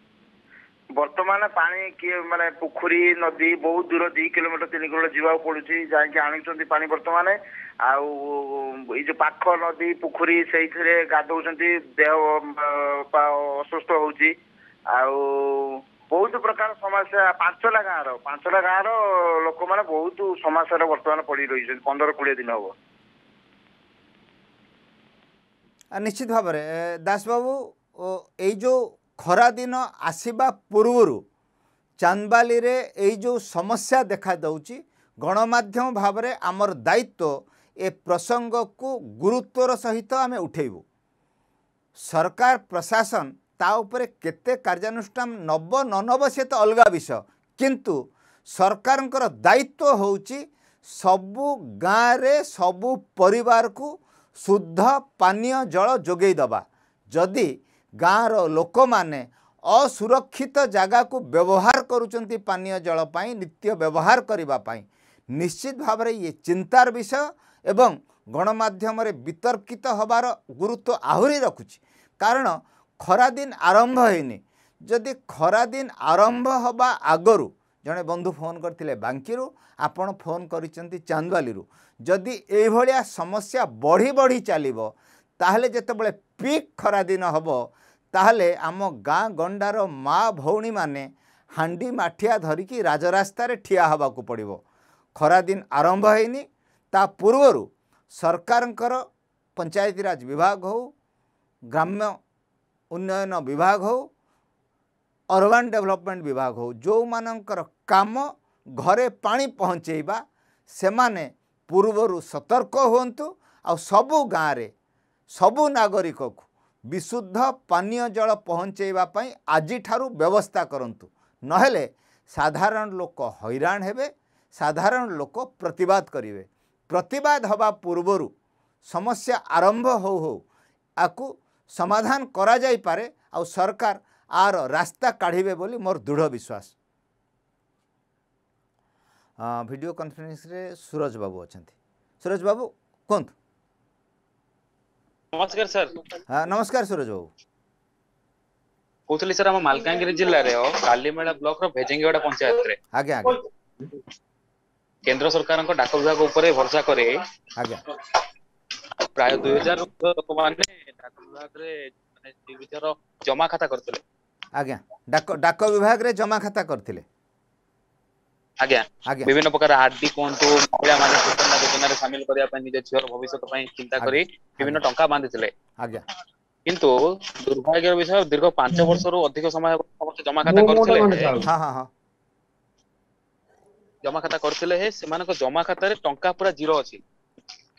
S4: ବର୍ତ୍ତମାନ ପାଣି କିଏ ମାନେ ପୋଖରୀ ନଦୀ ବହୁତ ଦୂର ଦୁଇ କିଲୋମିଟର ତିନି କିଲୋମିଟର ଯିବାକୁ ପଡୁଛି ଯାଇକି ଆଣୁଛନ୍ତି ପାଣି ବର୍ତ୍ତମାନ ଆଉ ଏଇ ଯୋଉ ପାଖ ନଦୀ ପୋଖରୀ ସେଇଥିରେ ଗାଧଉଛନ୍ତି ଦେହ ଅସୁସ୍ଥ ହଉଛି ଆଉ ବହୁତ ପ୍ରକାର ସମସ୍ୟା ପାଞ୍ଚଟା ଗାଁର ପାଞ୍ଚଟା ଗାଁର ଲୋକମାନେ ବହୁତ ସମସ୍ୟାରେ ବର୍ତ୍ତମାନ ପଡ଼ି ରହିଛନ୍ତି ପନ୍ଦର କୋଡ଼ିଏ ଦିନ ହବ
S1: ନିଶ୍ଚିତ ଭାବରେ ଦାସ ବାବୁ ଏଇ ଯେଉଁ ଖରାଦିନ ଆସିବା ପୂର୍ବରୁ ଚାନ୍ଦବାଲିରେ ଏଇ ଯେଉଁ ସମସ୍ୟା ଦେଖାଦେଉଛି ଗଣମାଧ୍ୟମ ଭାବରେ ଆମର ଦାୟିତ୍ୱ ଏ ପ୍ରସଙ୍ଗକୁ ଗୁରୁତ୍ୱର ସହିତ ଆମେ ଉଠେଇବୁ ସରକାର ପ୍ରଶାସନ ତା ଉପରେ କେତେ କାର୍ଯ୍ୟାନୁଷ୍ଠାନ ନେବ ନ ନେବ ସେ ତ ଅଲଗା ବିଷୟ କିନ୍ତୁ ସରକାରଙ୍କର ଦାୟିତ୍ୱ ହେଉଛି ସବୁ ଗାଁରେ ସବୁ ପରିବାରକୁ ଶୁଦ୍ଧ ପାନୀୟ ଜଳ ଯୋଗାଇ ଦେବା ଯଦି ଗାଁର ଲୋକମାନେ ଅସୁରକ୍ଷିତ ଜାଗାକୁ ବ୍ୟବହାର କରୁଛନ୍ତି ପାନୀୟ ଜଳ ପାଇଁ ନିତ୍ୟ ବ୍ୟବହାର କରିବା ପାଇଁ ନିଶ୍ଚିତ ଭାବରେ ଇଏ ଚିନ୍ତାର ବିଷୟ ଏବଂ ଗଣମାଧ୍ୟମରେ ବିତର୍କିତ ହେବାର ଗୁରୁତ୍ୱ ଆହୁରି ରଖୁଛି କାରଣ ଖରାଦିନ ଆରମ୍ଭ ହେଇନି ଯଦି ଖରାଦିନ ଆରମ୍ଭ ହେବା ଆଗରୁ ଜଣେ ବନ୍ଧୁ ଫୋନ୍ କରିଥିଲେ ବାଙ୍କିରୁ ଆପଣ ଫୋନ୍ କରିଛନ୍ତି ଚାନ୍ଦୁଆଲିରୁ ଯଦି ଏଇଭଳିଆ ସମସ୍ୟା ବଢ଼ି ବଢ଼ି ଚାଲିବ ତାହେଲେ ଯେତେବେଳେ ପିକ୍ ଖରାଦିନ ହେବ ତାହେଲେ ଆମ ଗାଁ ଗଣ୍ଡାର ମା' ଭଉଣୀମାନେ ହାଣ୍ଡି ମାଠିଆ ଧରିକି ରାଜରାସ୍ତାରେ ଠିଆ ହେବାକୁ ପଡ଼ିବ ଖରାଦିନ ଆରମ୍ଭ ହେଇନି ତା ପୂର୍ବରୁ ସରକାରଙ୍କର ପଞ୍ଚାୟତିରାଜ ବିଭାଗ ହେଉ ଗ୍ରାମ୍ୟ ଉନ୍ନୟନ ବିଭାଗ ହଉ ଅରବାନ୍ ଡେଭଲପମେଣ୍ଟ ବିଭାଗ ହଉ ଯେଉଁମାନଙ୍କର କାମ ଘରେ ପାଣି ପହଞ୍ଚାଇବା ସେମାନେ ପୂର୍ବରୁ ସତର୍କ ହୁଅନ୍ତୁ ଆଉ ସବୁ ଗାଁରେ ସବୁ ନାଗରିକକୁ ବିଶୁଦ୍ଧ ପାନୀୟ ଜଳ ପହଞ୍ଚାଇବା ପାଇଁ ଆଜିଠାରୁ ବ୍ୟବସ୍ଥା କରନ୍ତୁ ନହେଲେ ସାଧାରଣ ଲୋକ ହଇରାଣ ହେବେ ସାଧାରଣ ଲୋକ ପ୍ରତିବାଦ କରିବେ ପ୍ରତିବାଦ ହେବା ପୂର୍ବରୁ ସମସ୍ୟା ଆରମ୍ଭ ହଉ ହଉ ଆକୁ ସମାଧାନ କରାଯାଇପାରେ ଆଉ ସରକାର ଆର ରାସ୍ତା କାଢ଼ିବେ ବୋଲି ମୋର ଦୃଢ଼ ବିଶ୍ୱାସ ଭିଡ଼ିଓ କନଫରେନ୍ସରେ ସୁରଜ ବାବୁ ଅଛନ୍ତି ସୁରଜ ବାବୁ କୁହନ୍ତୁ ନମସ୍କାର ସାର୍ ନମସ୍କାର ସୁରଜ ବାବୁ
S8: କହୁଥିଲି ସାର୍ ଆମ ମାଲକାନଗିରି ଜିଲ୍ଲାରେ କାଲିମେଳା ବ୍ଲକର ଭେଜେଙ୍ଗିଗଡ଼ା ପଞ୍ଚାୟତରେ ଆଜ୍ଞା କେନ୍ଦ୍ର ସରକାରଙ୍କ ଡାକ ବିଭାଗ ଉପରେ ଭରସା କରେ ଆଜ୍ଞା প্রায় 2000 টাকা মাননে ডাকবাত্রে ডিবিজের জমা খাতা করতিলে
S1: আজ্ঞা ডাকো ডাকো বিভাগে জমা খাতা করতিলে
S8: আজ্ঞা বিভিন্ন প্রকার আডি কোনতো মাননে সুত্ননা দেনারে সামিল করিয়া পনি যে চোর ভবিষ্যৎ পই চিন্তা করি বিভিন্ন টঙ্কা বান্ধি থলে আজ্ঞা কিন্তু দুর্ভাগ্যৰ বিষয় দীর্ঘ 5 বছৰৰ অধিক সময়ৰ পৰা জমা খাতা করতিলে হা হা জমা খাতা করতিলে হে সিমানেক জমা খতারে টঙ্কা पुरा জিরো আছে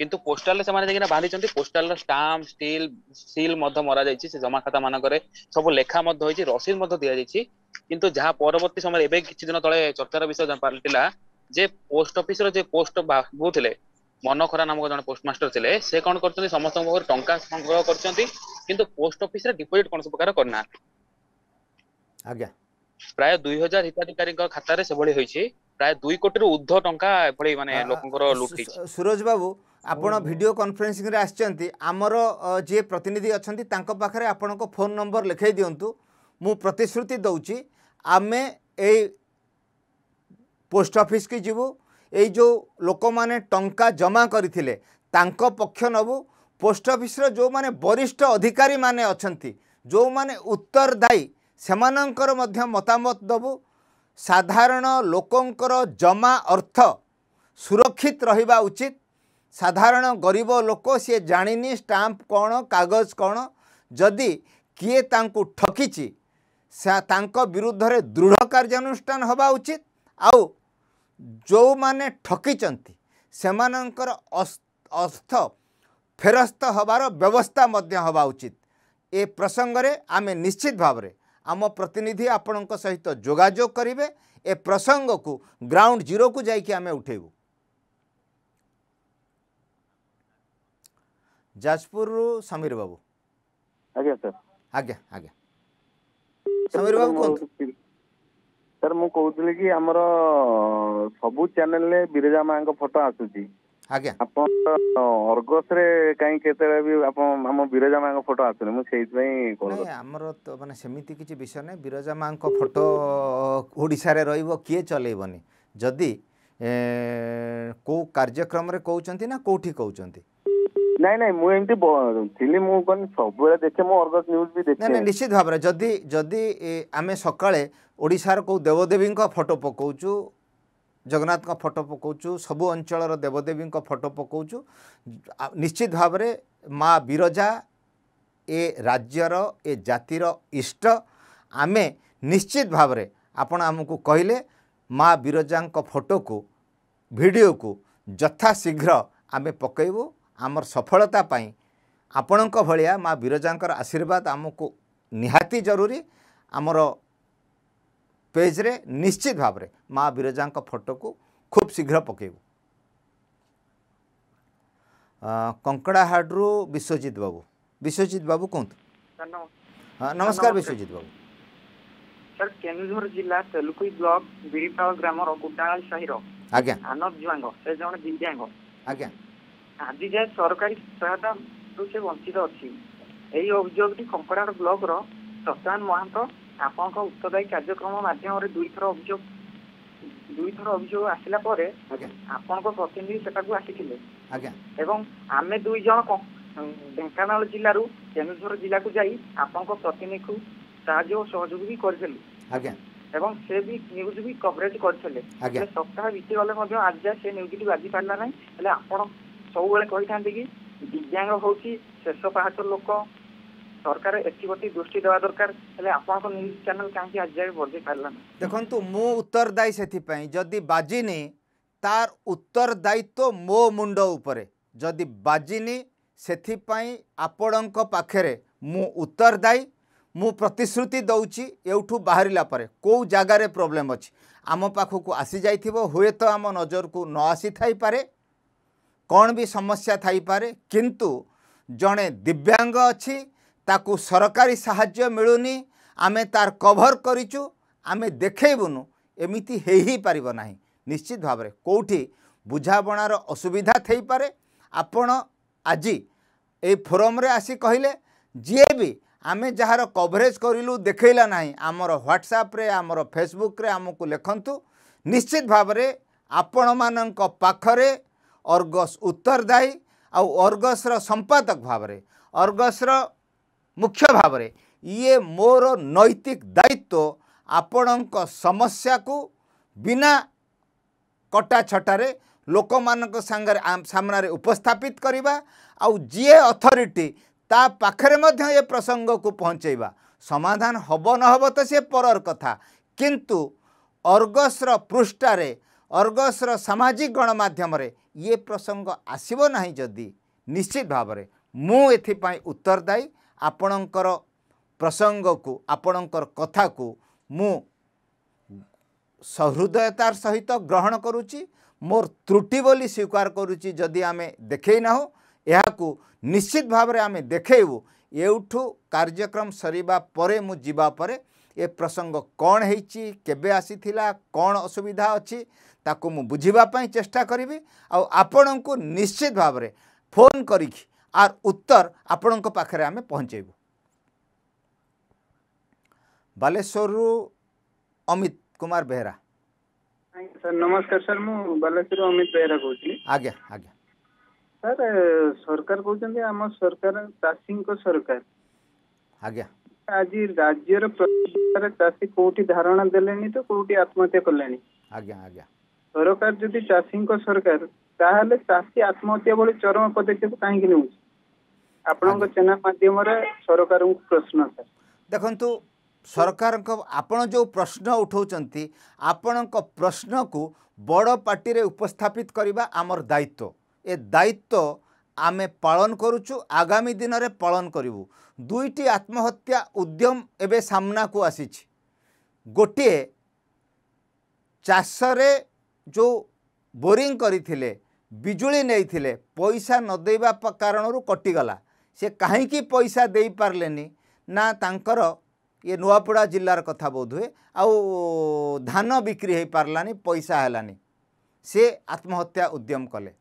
S8: କିନ୍ତୁ ପୋଷ୍ଟାଲରେ ସେମାନେ ଯାଇକିନା ବାନ୍ଧିଛନ୍ତି ପୋଷ୍ଟାଲର ଷ୍ଟାମ୍ପ ଷ୍ଟିଲ ସିଲ ମଧ୍ୟ ମରାଯାଇଛି ସେ ଜମାଖାତା ମାନଙ୍କରେ ସବୁ ଲେଖା ମଧ୍ୟ ହୋଇଛି ରସିଦ ମଧ୍ୟ ଦିଆଯାଇଛି କିନ୍ତୁ ଯାହା ପରବର୍ତ୍ତୀ ସମୟରେ ଏବେ କିଛି ଦିନ ତଳେ ଚର୍ଚ୍ଚାର ବିଷୟ ପାଲଟିଲା ଯେ ପୋଷ୍ଟ ଅଫିସର ଯେ ପୋଷ୍ଟ ବାବୁ ଥିଲେ ମନଖରା ନାମକ ଜଣେ ପୋଷ୍ଟମାଷ୍ଟର ଥିଲେ ସେ କଣ କରୁଛନ୍ତି ସମସ୍ତଙ୍କ ପାଖରୁ ଟଙ୍କା ସଂଗ୍ରହ କରିଛନ୍ତି କିନ୍ତୁ ପୋଷ୍ଟ ଅଫିସରେ ଡିପୋଜିଟ୍ କୌଣସି ପ୍ରକାର କରିନାହାନ୍ତି ଆଜ୍ଞା ପ୍ରାୟ ଦୁଇ ହଜାର ହିତାଧିକାରୀଙ୍କ ଖାତାରେ ସେଭଳି ହୋଇଛି প্রায় দুই কোটিରୁ ଉର୍ଦ୍ଧ୍ୱ ଟଙ୍କା ଏଭଳି ମାନେ ଲୋକଙ୍କର ଲୁଟ୍ ହେଇଛି
S1: ସୁରଜ ବାବୁ ଆପଣ ଭିଡ଼ିଓ କନଫରେନ୍ସିଂରେ ଆସିଛନ୍ତି ଆମର ଯିଏ ପ୍ରତିନିଧି ଅଛନ୍ତି ତାଙ୍କ ପାଖରେ ଆପଣଙ୍କ ଫୋନ୍ ନମ୍ବର ଲେଖାଇ ଦିଅନ୍ତୁ ମୁଁ ପ୍ରତିଶ୍ରୁତି ଦେଉଛି ଆମେ ଏଇ ପୋଷ୍ଟ ଅଫିସ୍କି ଯିବୁ ଏଇ ଯେଉଁ ଲୋକମାନେ ଟଙ୍କା ଜମା କରିଥିଲେ ତାଙ୍କ ପକ୍ଷ ନେବୁ ପୋଷ୍ଟ ଅଫିସ୍ର ଯେଉଁମାନେ ବରିଷ୍ଠ ଅଧିକାରୀମାନେ ଅଛନ୍ତି ଯେଉଁମାନେ ଉତ୍ତରଦାୟୀ ସେମାନଙ୍କର ମଧ୍ୟ ମତାମତ ଦେବୁ ସାଧାରଣ ଲୋକଙ୍କର ଜମା ଅର୍ଥ ସୁରକ୍ଷିତ ରହିବା ଉଚିତ ସାଧାରଣ ଗରିବ ଲୋକ ସିଏ ଜାଣିନି ଷ୍ଟାମ୍ପ କ'ଣ କାଗଜ କ'ଣ ଯଦି କିଏ ତାଙ୍କୁ ଠକିଛି ତାଙ୍କ ବିରୁଦ୍ଧରେ ଦୃଢ଼ କାର୍ଯ୍ୟାନୁଷ୍ଠାନ ହେବା ଉଚିତ ଆଉ ଯେଉଁମାନେ ଠକିଛନ୍ତି ସେମାନଙ୍କର ଅର୍ଥ ଫେରସ୍ତ ହେବାର ବ୍ୟବସ୍ଥା ମଧ୍ୟ ହେବା ଉଚିତ ଏ ପ୍ରସଙ୍ଗରେ ଆମେ ନିଶ୍ଚିତ ଭାବରେ ଆମ ପ୍ରତିନିଧି ଆପଣଙ୍କ ସହିତ ଯୋଗାଯୋଗ କରିବେ ଏ ପ୍ରସଙ୍ଗକୁ ଗ୍ରାଉଣ୍ଡ ଜିରୋକୁ ଯାଇକି ଆମେ ଉଠେଇବୁ ଯାଜପୁରରୁ ସମୀର ବାବୁ ଆଜ୍ଞା ସାର୍ ଆଜ୍ଞା ଆଜ୍ଞା ସମୀର ବାବୁ କୁହନ୍ତୁ
S4: ସାର୍ ମୁଁ କହୁଥିଲି କି ଆମର ସବୁ ଚ୍ୟାନେଲରେ ବିରଜା ମାଆଙ୍କ ଫଟୋ ଆସୁଛି ଆଜ୍ଞା ଆପଣ ଅର୍ଗସରେ କାଇଁ କେତେବେଳେ ବି ଆପଣ ଆମ ବିରଜା ମାଙ୍କ ଫଟୋ
S1: ଆସୁନି ମୁଁ ସେଇଥିପାଇଁ କହୁଛି ଆମର ତ ମାନେ ସେମିତି କିଛି ବିଷୟ ନାହିଁ ବିରଜା ମାଙ୍କ ଫଟୋ ଓଡ଼ିଶାରେ ରହିବ କିଏ ଚଲେଇବନି ଯଦି କୋଉ କାର୍ଯ୍ୟକ୍ରମରେ କହୁଛନ୍ତି ନା କୋଉଠି କହୁଛନ୍ତି ନାଇଁ ନାଇଁ ମୁଁ ଏମିତି ଥିଲି ମୁଁ କହିଲି ସବୁବେଳେ ଦେଖେ ମୁଁ ଅର୍ଗସ ନ୍ୟୁଜ୍ ବି ଦେଖେ ନାଇଁ ନିଶ୍ଚିତ ଭାବରେ ଯଦି ଯଦି ଆମେ ସକାଳେ ଓଡ଼ିଶାର କେଉଁ ଦେବଦେବୀଙ୍କ ଫଟୋ ପକାଉଛୁ ଜଗନ୍ନାଥଙ୍କ ଫଟୋ ପକାଉଛୁ ସବୁ ଅଞ୍ଚଳର ଦେବଦେବୀଙ୍କ ଫଟୋ ପକାଉଛୁ ନିଶ୍ଚିତ ଭାବରେ ମା' ବିରଜା ଏ ରାଜ୍ୟର ଏ ଜାତିର ଇଷ୍ଟ ଆମେ ନିଶ୍ଚିତ ଭାବରେ ଆପଣ ଆମକୁ କହିଲେ ମା' ବିରଜାଙ୍କ ଫଟୋକୁ ଭିଡ଼ିଓକୁ ଯଥାଶୀଘ୍ର ଆମେ ପକାଇବୁ ଆମର ସଫଳତା ପାଇଁ ଆପଣଙ୍କ ଭଳିଆ ମା' ବିରଜାଙ୍କର ଆଶୀର୍ବାଦ ଆମକୁ ନିହାତି ଜରୁରୀ ଆମର ପେଜ୍ରେ ନିଶ୍ଚିତ ଭାବରେ ମା ବିରଜାଙ୍କ ଫଟୋକୁ ଖୁବ୍ ଶୀଘ୍ର পকাইবু কঙ্কড়াহাটু ବିଶ୍ୱଜିତ ବାବୁ ବିଶ୍ୱଜିତ ବାବୁ କୁହନ୍ତୁ ନମସ୍କାର বিশ্বজিৎ ବାବୁ
S5: ସାର୍ କେନ୍ଦୁଝର ଜିଲ୍ଲା ତେଲୁକୁଇ ବ୍ଲକ ବିରିପାଳ ଗ୍ରାମର ଗୁଡାଳ ସାହିର ଆଜ୍ଞା ଆନନ୍ଦ ଜୁଆଙ୍ଗ ସେ ଜଣେ ଦିବ୍ୟାଙ୍ଗ ଆଜ୍ଞା ଆଜି ଯାଏ ସରକାରୀ ସହାୟତାରୁ ସେ ବଞ୍ଚିତ ଅଛି ଏହି ଅଭିଯୋଗଟି କଙ୍କଡ଼ାହାଡ଼ ବ୍ଲକର ଶଶାନ ମହାନ୍ତ ଆପଣଙ୍କ ଉତ୍ତରଦାୟୀ କାର୍ଯ୍ୟକ୍ରମ ମାଧ୍ୟମରେ ଦୁଇଥର ଅଭିଯୋଗ ଦୁଇଥର ଅଭିଯୋଗ ଆସିଲା ପରେ ଆପଣଙ୍କ ପ୍ରତିନିଧି ସେଠାକୁ ଆସିଥିଲେ ଏବଂ ଆମେ ଦୁଇ ଜଣ ଢେଙ୍କାନାଳ ଜିଲ୍ଲାରୁ କେନ୍ଦୁଝର ଜିଲ୍ଲାକୁ ଯାଇ ଆପଣଙ୍କ ପ୍ରତିନିଧିକୁ ସାହାଯ୍ୟ ଓ ସହଯୋଗ ବି କରିଥିଲୁ ଏବଂ ସେ ବି ନ୍ୟୁଜ୍ ବି କଭରେଜ୍ କରିଥିଲେ ସପ୍ତାହ ବିତିଗଲେ ମଧ୍ୟ ଆଜି ଯାଏ ସେ ନ୍ୟୁଜ୍ଟି ବାଜି ପାରିଲା ନାହିଁ ହେଲେ ଆପଣ ସବୁବେଳେ କହିଥାନ୍ତି କି ଦିବ୍ୟାଙ୍ଗ ହେଉଛି ଶେଷ ପାହାଚ ଲୋକ সরকার এথিপ্রতি দৃষ্টি দেওয়া দরকার ହେଲେ ଆପଣଙ୍କ ନ୍ୟୁଜ୍ ଚ୍ୟାନେଲ୍ କାହିଁକି ଆଜି ଯାଏ ବଜେଇ ପାରିଲାନି
S1: ଦେଖନ୍ତୁ ମୁଁ ଉତ୍ତରଦାୟୀ ସେଥିପାଇଁ ଯଦି ବାଜିନି ତାର ଉତ୍ତରଦାୟିତ୍ୱ ମୋ ମୁଣ୍ଡ ଉପରେ ଯଦି ବାଜିନି ସେଥିପାଇଁ ଆପଣଙ୍କ ପାଖରେ ମୁଁ ଉତ୍ତରଦାୟୀ ମୁଁ ପ୍ରତିଶ୍ରୁତି ଦେଉଛି ଏଉଠୁ ବାହାରିଲା ପରେ କେଉଁ ଜାଗାରେ ପ୍ରୋବ୍ଲେମ୍ ଅଛି ଆମ ପାଖକୁ ଆସିଯାଇଥିବ ହୁଏତ ଆମ ନଜରକୁ ନ ଆସିଥାଇପାରେ କ'ଣ ବି ସମସ୍ୟା ଥାଇପାରେ କିନ୍ତୁ ଜଣେ ଦିବ୍ୟାଙ୍ଗ ଅଛି ତାକୁ ସରକାରୀ ସାହାଯ୍ୟ ମିଳୁନି ଆମେ ତାର କଭର୍ କରିଛୁ ଆମେ ଦେଖେଇବୁନୁ ଏମିତି ହେଇ ହେଇପାରିବ ନାହିଁ ନିଶ୍ଚିତ ଭାବରେ କେଉଁଠି ବୁଝାମଣାର ଅସୁବିଧା ଥାଇପାରେ ଆପଣ ଆଜି ଏଇ ଫୋରମ୍ରେ ଆସି କହିଲେ ଯିଏ ବି ଆମେ ଯାହାର କଭରେଜ୍ କରିଲୁ ଦେଖେଇଲା ନାହିଁ ଆମର ହ୍ୱାଟ୍ସଆପ୍ରେ ଆମର ଫେସବୁକ୍ରେ ଆମକୁ ଲେଖନ୍ତୁ ନିଶ୍ଚିତ ଭାବରେ ଆପଣମାନଙ୍କ ପାଖରେ ଅର୍ଗସ୍ ଉତ୍ତରଦାୟୀ ଆଉ ଅର୍ଗସ୍ର ସମ୍ପାଦକ ଭାବରେ ଅର୍ଗସ୍ର ମୁଖ୍ୟ ଭାବରେ ଇଏ ମୋର ନୈତିକ ଦାୟିତ୍ୱ ଆପଣଙ୍କ ସମସ୍ୟାକୁ ବିନା କଟାଛଟାରେ ଲୋକମାନଙ୍କ ସାଙ୍ଗରେ ସାମ୍ନାରେ ଉପସ୍ଥାପିତ କରିବା ଆଉ ଯିଏ ଅଥରିଟି ତା ପାଖରେ ମଧ୍ୟ ଏ ପ୍ରସଙ୍ଗକୁ ପହଞ୍ଚାଇବା ସମାଧାନ ହେବ ନ ହେବ ତ ସିଏ ପରର କଥା କିନ୍ତୁ ଅର୍ଗସର ପୃଷ୍ଠାରେ ଅର୍ଗସର ସାମାଜିକ ଗଣମାଧ୍ୟମରେ ଇଏ ପ୍ରସଙ୍ଗ ଆସିବ ନାହିଁ ଯଦି ନିଶ୍ଚିତ ଭାବରେ ମୁଁ ଏଥିପାଇଁ ଉତ୍ତରଦାୟୀ ଆପଣଙ୍କର ପ୍ରସଙ୍ଗକୁ ଆପଣଙ୍କର କଥାକୁ ମୁଁ ସହୃଦୟତାର ସହିତ ଗ୍ରହଣ କରୁଛି ମୋର ତ୍ରୁଟି ବୋଲି ସ୍ୱୀକାର କରୁଛି ଯଦି ଆମେ ଦେଖେଇ ନାହୁଁ ଏହାକୁ ନିଶ୍ଚିତ ଭାବରେ ଆମେ ଦେଖେଇବୁ ଏଉଠୁ କାର୍ଯ୍ୟକ୍ରମ ସରିବା ପରେ ମୁଁ ଯିବା ପରେ ଏ ପ୍ରସଙ୍ଗ କ'ଣ ହେଇଛି କେବେ ଆସିଥିଲା କ'ଣ ଅସୁବିଧା ଅଛି ତାକୁ ମୁଁ ବୁଝିବା ପାଇଁ ଚେଷ୍ଟା କରିବି ଆଉ ଆପଣଙ୍କୁ ନିଶ୍ଚିତ ଭାବରେ ଫୋନ୍ କରିକି आर उत्तर आपण आम पहुँचेबू बालेश्वर अमित कुमार बेहरा
S4: सर नमस्कार सर मुलेश्वर अमित बेहरा
S1: कह
S4: सर सरकार कहते आम सरकार चाषी सरकार आज्ञा आज राज्य चाषी कौटी धारणा दे तो कौटी आत्महत्या कले सरकार जदि चाषी सरकार
S1: चाषी आत्महत्या भरम पदक्षेप कहीं ଆପଣଙ୍କ ଚ୍ୟାନେଲ ମାଧ୍ୟମରେ ସରକାରଙ୍କୁ ପ୍ରଶ୍ନ ଦେଖନ୍ତୁ ସରକାରଙ୍କ ଆପଣ ଯେଉଁ ପ୍ରଶ୍ନ ଉଠାଉଛନ୍ତି ଆପଣଙ୍କ ପ୍ରଶ୍ନକୁ ବଡ଼ ପାର୍ଟିରେ ଉପସ୍ଥାପିତ କରିବା ଆମର ଦାୟିତ୍ୱ ଏ ଦାୟିତ୍ୱ ଆମେ ପାଳନ କରୁଛୁ ଆଗାମୀ ଦିନରେ ପାଳନ କରିବୁ ଦୁଇଟି ଆତ୍ମହତ୍ୟା ଉଦ୍ୟମ ଏବେ ସାମ୍ନାକୁ ଆସିଛି ଗୋଟିଏ ଚାଷରେ ଯେଉଁ ବୋରିଂ କରିଥିଲେ ବିଜୁଳି ନେଇଥିଲେ ପଇସା ନଦେବା କାରଣରୁ କଟିଗଲା ସେ କାହିଁକି ପଇସା ଦେଇପାରିଲେନି ନା ତାଙ୍କର ଇଏ ନୂଆପଡ଼ା ଜିଲ୍ଲାର କଥା ବୋଧହୁଏ ଆଉ ଧାନ ବିକ୍ରି ହୋଇପାରିଲାନି ପଇସା ହେଲାନି ସେ ଆତ୍ମହତ୍ୟା ଉଦ୍ୟମ କଲେ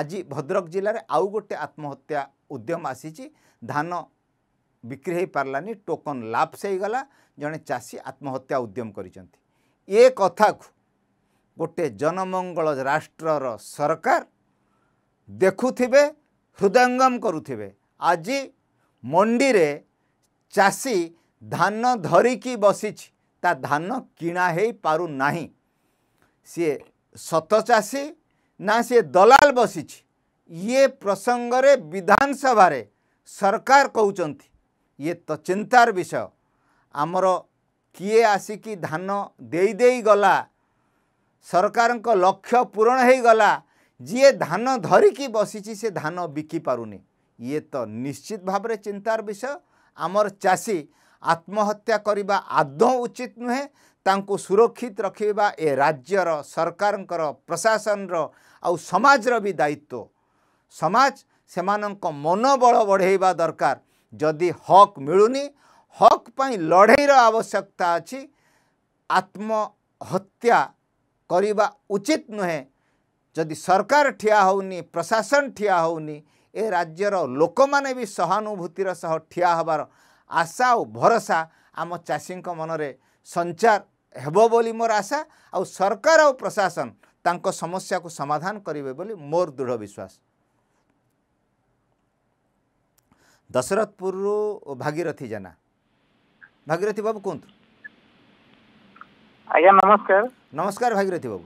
S1: ଆଜି ଭଦ୍ରକ ଜିଲ୍ଲାରେ ଆଉ ଗୋଟେ ଆତ୍ମହତ୍ୟା ଉଦ୍ୟମ ଆସିଛି ଧାନ ବିକ୍ରି ହୋଇପାରିଲାନି ଟୋକନ୍ ଲାପ୍ସ ହୋଇଗଲା ଜଣେ ଚାଷୀ ଆତ୍ମହତ୍ୟା ଉଦ୍ୟମ କରିଛନ୍ତି ଏ କଥାକୁ ଗୋଟେ ଜନମଙ୍ଗଳ ରାଷ୍ଟ୍ରର ସରକାର ଦେଖୁଥିବେ ହୃଦୟଙ୍ଗମ କରୁଥିବେ ଆଜି ମଣ୍ଡିରେ ଚାଷୀ ଧାନ ଧରିକି ବସିଛି ତା ଧାନ କିଣା ହୋଇପାରୁନାହିଁ ସିଏ ସତ ଚାଷୀ ନା ସିଏ ଦଲାଲ ବସିଛି ଇଏ ପ୍ରସଙ୍ଗରେ ବିଧାନସଭାରେ ସରକାର କହୁଛନ୍ତି ଇଏ ତ ଚିନ୍ତାର ବିଷୟ ଆମର କିଏ ଆସିକି ଧାନ ଦେଇ ଦେଇଗଲା ସରକାରଙ୍କ ଲକ୍ଷ୍ୟ ପୂରଣ ହୋଇଗଲା ଯିଏ ଧାନ ଧରିକି ବସିଛି ସେ ଧାନ ବିକି ପାରୁନି ये त निश्चित भावना चिन्तार विषय आमर चासी आत्महत्या आदौँ उचित नुहेँ त सुरक्षित रकैवा ए राज्यर, राज्य र सरकारको समाजर र आउजर समाज दायित्व समाजसम्म मनोबल बढैवा दरकार जि हक्ति लडैर आवश्यकता अझ आत्महत्या उचित नुहेँ जि सरकार ठियाउन प्रशासन ठियाहौन ଏ ରାଜ୍ୟର ଲୋକମାନେ ବି ସହାନୁଭୂତିର ସହ ଠିଆ ହେବାର ଆଶା ଆଉ ଭରସା ଆମ ଚାଷୀଙ୍କ ମନରେ ସଞ୍ଚାର ହେବ ବୋଲି ମୋର ଆଶା ଆଉ ସରକାର ଆଉ ପ୍ରଶାସନ ତାଙ୍କ ସମସ୍ୟାକୁ ସମାଧାନ କରିବେ ବୋଲି ମୋର ଦୃଢ଼ ବିଶ୍ୱାସ ଦଶରଥପୁରରୁ ଭାଗିରଥୀ ଜେନା ଭାଗିରଥୀ ବାବୁ କୁହନ୍ତୁ ଆଜ୍ଞା ନମସ୍କାର ନମସ୍କାର ଭାଗିରଥୀ ବାବୁ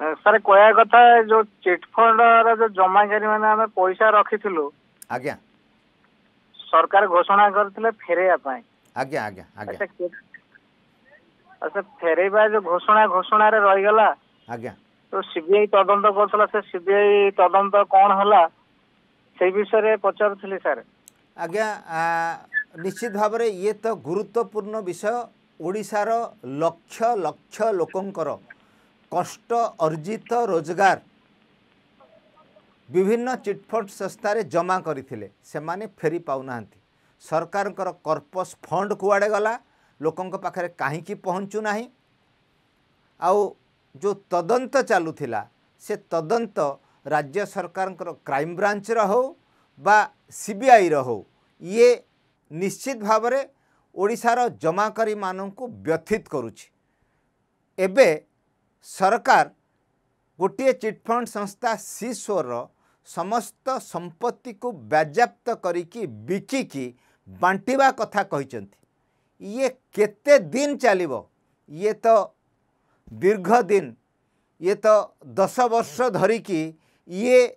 S4: ସାର୍ କହିବା
S5: କଥା ଯୋଉ ଚିଟଫଣ୍ଡର ଯୋଉ ଜମାକାରୀ ମାନେ ଆମେ ପଇସା ରଖିଥିଲୁ ଆଜ୍ଞା ସରକାର ଘୋଷଣା କରିଥିଲେ ଫେରେଇବା ପାଇଁ
S3: ଆଜ୍ଞା ଆଜ୍ଞା ଆଜ୍ଞା
S5: ଆଚ୍ଛା ଫେରେଇବା ଯୋଉ ଘୋଷଣା ଘୋଷଣାରେ ରହିଗଲା ଆଜ୍ଞା ତ ସିବିଆଇ ତଦନ୍ତ କରୁଥିଲା ସେ ସିବିଆଇ ତଦନ୍ତ କ'ଣ ହେଲା ସେଇ ବିଷୟରେ ପଚାରୁଥିଲି ସାର୍
S1: ଆଜ୍ଞା ନିଶ୍ଚିତ ଭାବରେ ଇଏ ତ ଗୁରୁତ୍ୱପୂର୍ଣ୍ଣ ବିଷୟ ଓଡ଼ିଶାର ଲକ୍ଷ ଲକ୍ଷ ଲୋକଙ୍କର কষ্ট অর্জিত রোজগার বিভিন্ন চিটফন্ড সংস্থায় জমা করে সেমানে ফেরি পাও না সরকারঙ্কর কর্পস ফন্ড কুয়াড়ে গলা ଲୋକଙ୍କ ପାଖରେ କାହିଁକି ପହଞ୍ଚୁ ନାହିଁ ଆଉ ଯେଉଁ ତଦନ୍ତ ଚାଲୁଥିଲା ସେ ତଦନ୍ତ ରାଜ୍ୟ ସରକାରଙ୍କର କ୍ରାଇମବ୍ରାଞ୍ଚର ହେଉ ବା ସିବିଆଇର ହେଉ ଇଏ ନିଶ୍ଚିତ ଭାବରେ ଓଡ଼ିଶାର ଜମାକାରୀମାନଙ୍କୁ ବ୍ୟଥିତ କରୁଛି ଏବେ सरकार गोट चिटफन्ड संस्था सिसो र समस्त सम्पत्तिको ब्याज्याप्त गरिक बिकिक बाटि कथा ये इतेदिन ये इत दीर्घ दिन ये त दस वर्ष ये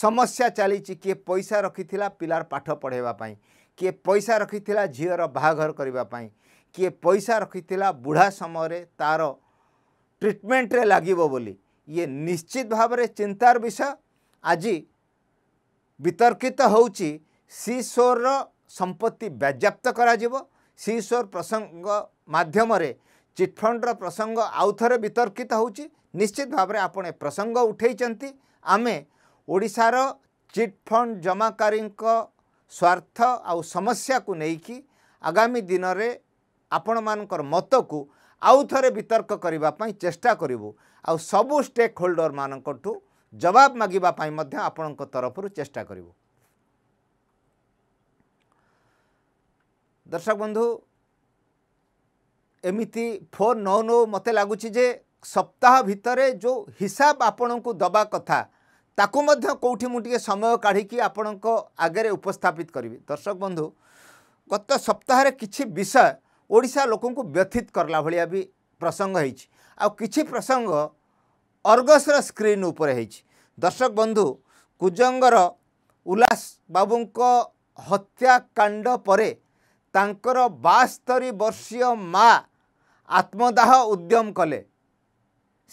S1: समस्या चाहिँ कि पैसा पिलार रखिरा पठ पढाप पैसा रकिला झिर बार कि पैसा रखिला बुढा समय त ଟ୍ରିଟମେଣ୍ଟରେ ଲାଗିବ ବୋଲି ଇଏ ନିଶ୍ଚିତ ଭାବରେ ଚିନ୍ତାର ବିଷୟ ଆଜି ବିତର୍କିତ ହେଉଛି ସିସୋର୍ର ସମ୍ପତ୍ତି ବାଜ୍ୟାପ୍ତ କରାଯିବ ସିସୋର୍ ପ୍ରସଙ୍ଗ ମାଧ୍ୟମରେ ଚିଟ୍ଫଣ୍ଡର ପ୍ରସଙ୍ଗ ଆଉଥରେ ବିତର୍କିତ ହେଉଛି ନିଶ୍ଚିତ ଭାବରେ ଆପଣ ଏ ପ୍ରସଙ୍ଗ ଉଠାଇଛନ୍ତି ଆମେ ଓଡ଼ିଶାର ଚିଟ୍ଫଣ୍ଡ ଜମାକାରୀଙ୍କ ସ୍ୱାର୍ଥ ଆଉ ସମସ୍ୟାକୁ ନେଇକି ଆଗାମୀ ଦିନରେ ଆପଣମାନଙ୍କର ମତକୁ ଆଉ ଥରେ ବିତର୍କ କରିବା ପାଇଁ ଚେଷ୍ଟା କରିବୁ ଆଉ ସବୁ ଷ୍ଟେକ୍ ହୋଲ୍ଡରମାନଙ୍କଠୁ ଜବାବ ମାଗିବା ପାଇଁ ମଧ୍ୟ ଆପଣଙ୍କ ତରଫରୁ ଚେଷ୍ଟା କରିବୁ ଦର୍ଶକ ବନ୍ଧୁ ଏମିତି ଫୋନ୍ ନ ନେଉ ମୋତେ ଲାଗୁଛି ଯେ ସପ୍ତାହ ଭିତରେ ଯେଉଁ ହିସାବ ଆପଣଙ୍କୁ ଦେବା କଥା ତାକୁ ମଧ୍ୟ କେଉଁଠି ମୁଁ ଟିକିଏ ସମୟ କାଢ଼ିକି ଆପଣଙ୍କ ଆଗରେ ଉପସ୍ଥାପିତ କରିବି ଦର୍ଶକ ବନ୍ଧୁ ଗତ ସପ୍ତାହରେ କିଛି ବିଷୟ ଓଡ଼ିଶା ଲୋକଙ୍କୁ ବ୍ୟଥିତ କରିଲା ଭଳିଆ ବି ପ୍ରସଙ୍ଗ ହୋଇଛି ଆଉ କିଛି ପ୍ରସଙ୍ଗ ଅର୍ଗସର ସ୍କ୍ରିନ୍ ଉପରେ ହୋଇଛି ଦର୍ଶକ ବନ୍ଧୁ କୁଜଙ୍ଗର ଉଲ୍ଲାସ ବାବୁଙ୍କ ହତ୍ୟାକାଣ୍ଡ ପରେ ତାଙ୍କର ବାସ୍ତରୀ ବର୍ଷୀୟ ମା ଆତ୍ମଦାହ ଉଦ୍ୟମ କଲେ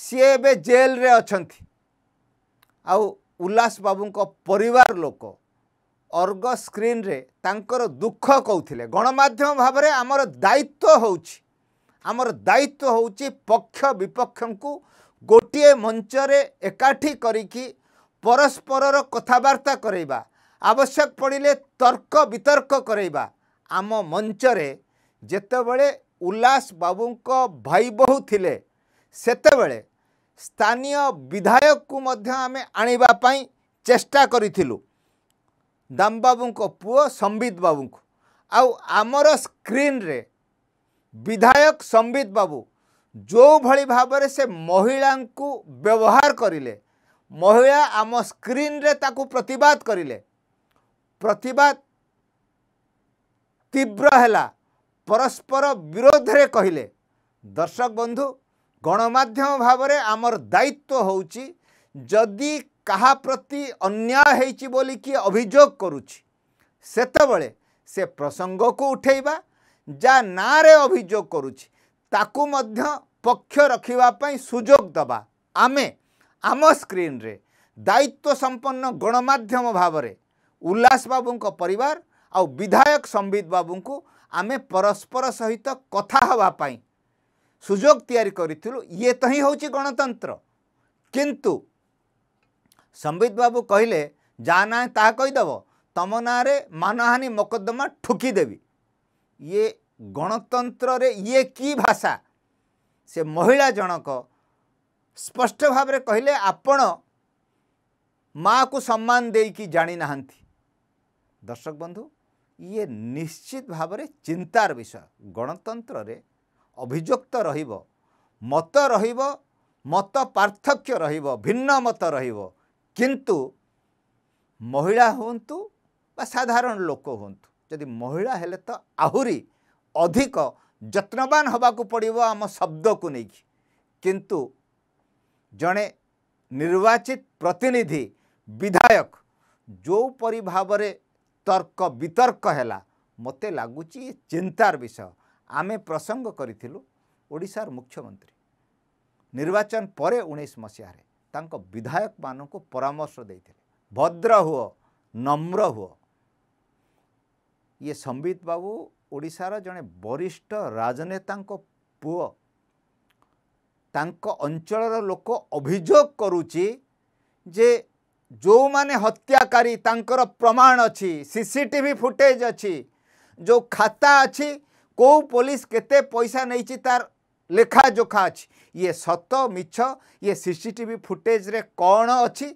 S1: ସିଏ ଏବେ ଜେଲରେ ଅଛନ୍ତି ଆଉ ଉଲ୍ଲାସ ବାବୁଙ୍କ ପରିବାର ଲୋକ ଅର୍ଗ ସ୍କ୍ରିନ୍ରେ ତାଙ୍କର ଦୁଃଖ କହୁଥିଲେ ଗଣମାଧ୍ୟମ ଭାବରେ ଆମର ଦାୟିତ୍ୱ ହେଉଛି ଆମର ଦାୟିତ୍ୱ ହେଉଛି ପକ୍ଷ ବିପକ୍ଷଙ୍କୁ ଗୋଟିଏ ମଞ୍ଚରେ ଏକାଠି କରିକି ପରସ୍ପରର କଥାବାର୍ତ୍ତା କରାଇବା ଆବଶ୍ୟକ ପଡ଼ିଲେ ତର୍କ ବିତର୍କ କରାଇବା ଆମ ମଞ୍ଚରେ ଯେତେବେଳେ ଉଲ୍ଲାସ ବାବୁଙ୍କ ଭାଇ ବୋହୁ ଥିଲେ ସେତେବେଳେ ସ୍ଥାନୀୟ ବିଧାୟକକୁ ମଧ୍ୟ ଆମେ ଆଣିବା ପାଇଁ ଚେଷ୍ଟା କରିଥିଲୁ ଦାମ ବାବୁଙ୍କ ପୁଅ ସମ୍ବିତ ବାବୁଙ୍କୁ ଆଉ ଆମର ସ୍କ୍ରିନ୍ରେ ବିଧାୟକ ସମ୍ବିତ ବାବୁ ଯେଉଁଭଳି ଭାବରେ ସେ ମହିଳାଙ୍କୁ ବ୍ୟବହାର କରିଲେ ମହିଳା ଆମ ସ୍କ୍ରିନ୍ରେ ତାକୁ ପ୍ରତିବାଦ କରିଲେ ପ୍ରତିବାଦ ତୀବ୍ର ହେଲା ପରସ୍ପର ବିରୋଧରେ କହିଲେ ଦର୍ଶକ ବନ୍ଧୁ ଗଣମାଧ୍ୟମ ଭାବରେ ଆମର ଦାୟିତ୍ୱ ହେଉଛି ଯଦି କାହା ପ୍ରତି ଅନ୍ୟାୟ ହେଇଛି ବୋଲିକି ଅଭିଯୋଗ କରୁଛି ସେତେବେଳେ ସେ ପ୍ରସଙ୍ଗକୁ ଉଠେଇବା ଯା ନାଁରେ ଅଭିଯୋଗ କରୁଛି ତାକୁ ମଧ୍ୟ ପକ୍ଷ ରଖିବା ପାଇଁ ସୁଯୋଗ ଦେବା ଆମେ ଆମ ସ୍କ୍ରିନ୍ରେ ଦାୟିତ୍ୱ ସମ୍ପନ୍ନ ଗଣମାଧ୍ୟମ ଭାବରେ ଉଲ୍ଲାସ ବାବୁଙ୍କ ପରିବାର ଆଉ ବିଧାୟକ ସମ୍ବିତ ବାବୁଙ୍କୁ ଆମେ ପରସ୍ପର ସହିତ କଥା ହେବା ପାଇଁ ସୁଯୋଗ ତିଆରି କରିଥିଲୁ ଇଏ ତ ହିଁ ହେଉଛି ଗଣତନ୍ତ୍ର କିନ୍ତୁ ସମ୍ବିତ ବାବୁ କହିଲେ ଯାହା ନାଁ ତାହା କହିଦେବ ତମ ନାଁରେ ମାନହାନି ମକଦ୍ଦମା ଠୁକିଦେବି ଇଏ ଗଣତନ୍ତ୍ରରେ ଇଏ କି ଭାଷା ସେ ମହିଳା ଜଣକ ସ୍ପଷ୍ଟ ଭାବରେ କହିଲେ ଆପଣ ମାଆକୁ ସମ୍ମାନ ଦେଇକି ଜାଣିନାହାନ୍ତି ଦର୍ଶକ ବନ୍ଧୁ ଇଏ ନିଶ୍ଚିତ ଭାବରେ ଚିନ୍ତାର ବିଷୟ ଗଣତନ୍ତ୍ରରେ ଅଭିଯୁକ୍ତ ରହିବ ମତ ରହିବ ମତ ପାର୍ଥକ୍ୟ ରହିବ ଭିନ୍ନ ମତ ରହିବ महिला साधारण लोकि महिला हे आहुरी अधिक जत्नवान पर्व आम शब्दको किंतु कि निर्वाचित प्रतिनिधि विधायक जोपरि भावना तर्क वितर्कला मते लाग विषय आमे प्रसङ्ग गरिसार मुख्यमंत्री निर्वाचन परे उस मसे ତାଙ୍କ ବିଧାୟକମାନଙ୍କୁ ପରାମର୍ଶ ଦେଇଥିଲେ ଭଦ୍ର ହୁଅ ନମ୍ର ହୁଅ ଇଏ ସମ୍ବିତ ବାବୁ ଓଡ଼ିଶାର ଜଣେ ବରିଷ୍ଠ ରାଜନେତାଙ୍କ ପୁଅ ତାଙ୍କ ଅଞ୍ଚଳର ଲୋକ ଅଭିଯୋଗ କରୁଛି ଯେ ଯେଉଁମାନେ ହତ୍ୟାକାରୀ ତାଙ୍କର ପ୍ରମାଣ ଅଛି ସି ସି ସିସିଟିଭି ଫୁଟେଜ୍ ଅଛି ଯେଉଁ ଖାତା ଅଛି କେଉଁ ପୋଲିସ କେତେ ପଇସା ନେଇଛି ତାର ଲେଖା ଯୋଖା ଅଛି ଇଏ ସତ ମିଛ ଇଏ ସି ସି ଟି ଭି ଫୁଟେଜ୍ରେ କ'ଣ ଅଛି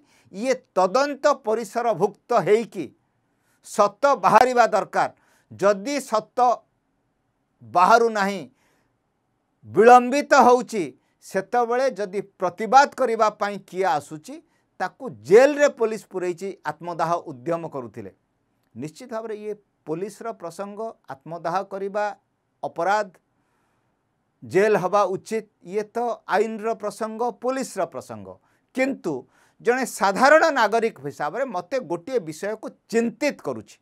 S1: ଇଏ ତଦନ୍ତ ପରିସରଭୁକ୍ତ ହେଇକି ସତ ବାହାରିବା ଦରକାର ଯଦି ସତ ବାହାରୁ ନାହିଁ ବିଳମ୍ବିତ ହେଉଛି ସେତେବେଳେ ଯଦି ପ୍ରତିବାଦ କରିବା ପାଇଁ କିଏ ଆସୁଛି ତାକୁ ଜେଲ୍ରେ ପୋଲିସ ପୁରେଇଛି ଆତ୍ମଦାହ ଉଦ୍ୟମ କରୁଥିଲେ ନିଶ୍ଚିତ ଭାବରେ ଇଏ ପୋଲିସର ପ୍ରସଙ୍ଗ ଆତ୍ମଦାହ କରିବା ଅପରାଧ जेल हवा उचित ये तो आईन रसंग पुलिस प्रसंग किंतु जड़े साधारण नागरिक हिसाब से मत गोटे विषय को चिंत करुच्छे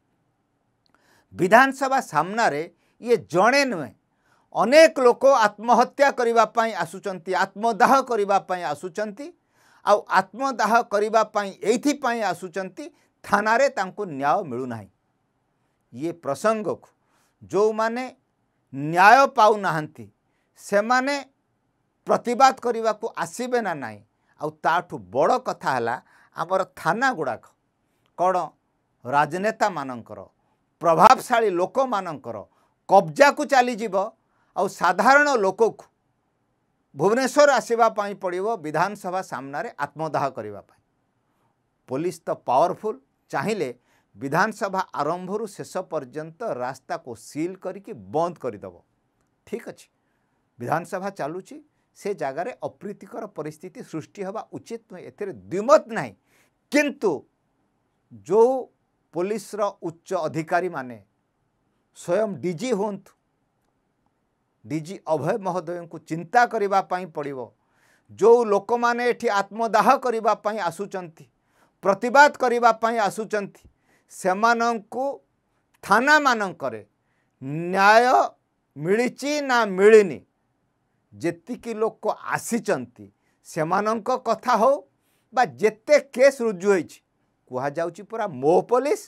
S1: विधानसभा सान ये जड़े नुहे अनेक लोक आत्महत्या करने आसुं आत्मदाह करने आसुं आउ आत्मदाह करने आसुं थाना न्याय मिलूना ये प्रसंग को जो मैने न्याय पा नहांती ସେମାନେ ପ୍ରତିବାଦ କରିବାକୁ ଆସିବେ ନା ନାହିଁ ଆଉ ତାଠୁ ବଡ଼ କଥା ହେଲା ଆମର ଥାନା ଗୁଡ଼ାକ କ'ଣ ରାଜନେତାମାନଙ୍କର ପ୍ରଭାବଶାଳୀ ଲୋକମାନଙ୍କର କବ୍ଜାକୁ ଚାଲିଯିବ ଆଉ ସାଧାରଣ ଲୋକକୁ ଭୁବନେଶ୍ୱର ଆସିବା ପାଇଁ ପଡ଼ିବ ବିଧାନସଭା ସାମ୍ନାରେ ଆତ୍ମଦାହ କରିବା ପାଇଁ ପୋଲିସ ତ ପାୱାରଫୁଲ୍ ଚାହିଁଲେ ବିଧାନସଭା ଆରମ୍ଭରୁ ଶେଷ ପର୍ଯ୍ୟନ୍ତ ରାସ୍ତାକୁ ସିଲ୍ କରିକି ବନ୍ଦ କରିଦେବ ଠିକ୍ ଅଛି ବିଧାନସଭା ଚାଲୁଛି ସେ ଜାଗାରେ ଅପ୍ରୀତିକର ପରିସ୍ଥିତି ସୃଷ୍ଟି ହେବା ଉଚିତ ନୁହେଁ ଏଥିରେ ଦ୍ୱିମତ ନାହିଁ କିନ୍ତୁ ଯେଉଁ ପୋଲିସର ଉଚ୍ଚ ଅଧିକାରୀମାନେ ସ୍ୱୟଂ ଡିଜି ହୁଅନ୍ତୁ ଡିଜି ଅଭୟ ମହୋଦୟଙ୍କୁ ଚିନ୍ତା କରିବା ପାଇଁ ପଡ଼ିବ ଯେଉଁ ଲୋକମାନେ ଏଠି ଆତ୍ମଦାହ କରିବା ପାଇଁ ଆସୁଛନ୍ତି ପ୍ରତିବାଦ କରିବା ପାଇଁ ଆସୁଛନ୍ତି ସେମାନଙ୍କୁ ଥାନାମାନଙ୍କରେ ନ୍ୟାୟ ମିଳିଛି ନା ମିଳିନି ଯେତିକି ଲୋକ ଆସିଛନ୍ତି ସେମାନଙ୍କ କଥା ହେଉ ବା ଯେତେ କେସ୍ ରୁଜୁ ହୋଇଛି କୁହାଯାଉଛି ପୁରା ମୋ ପୋଲିସ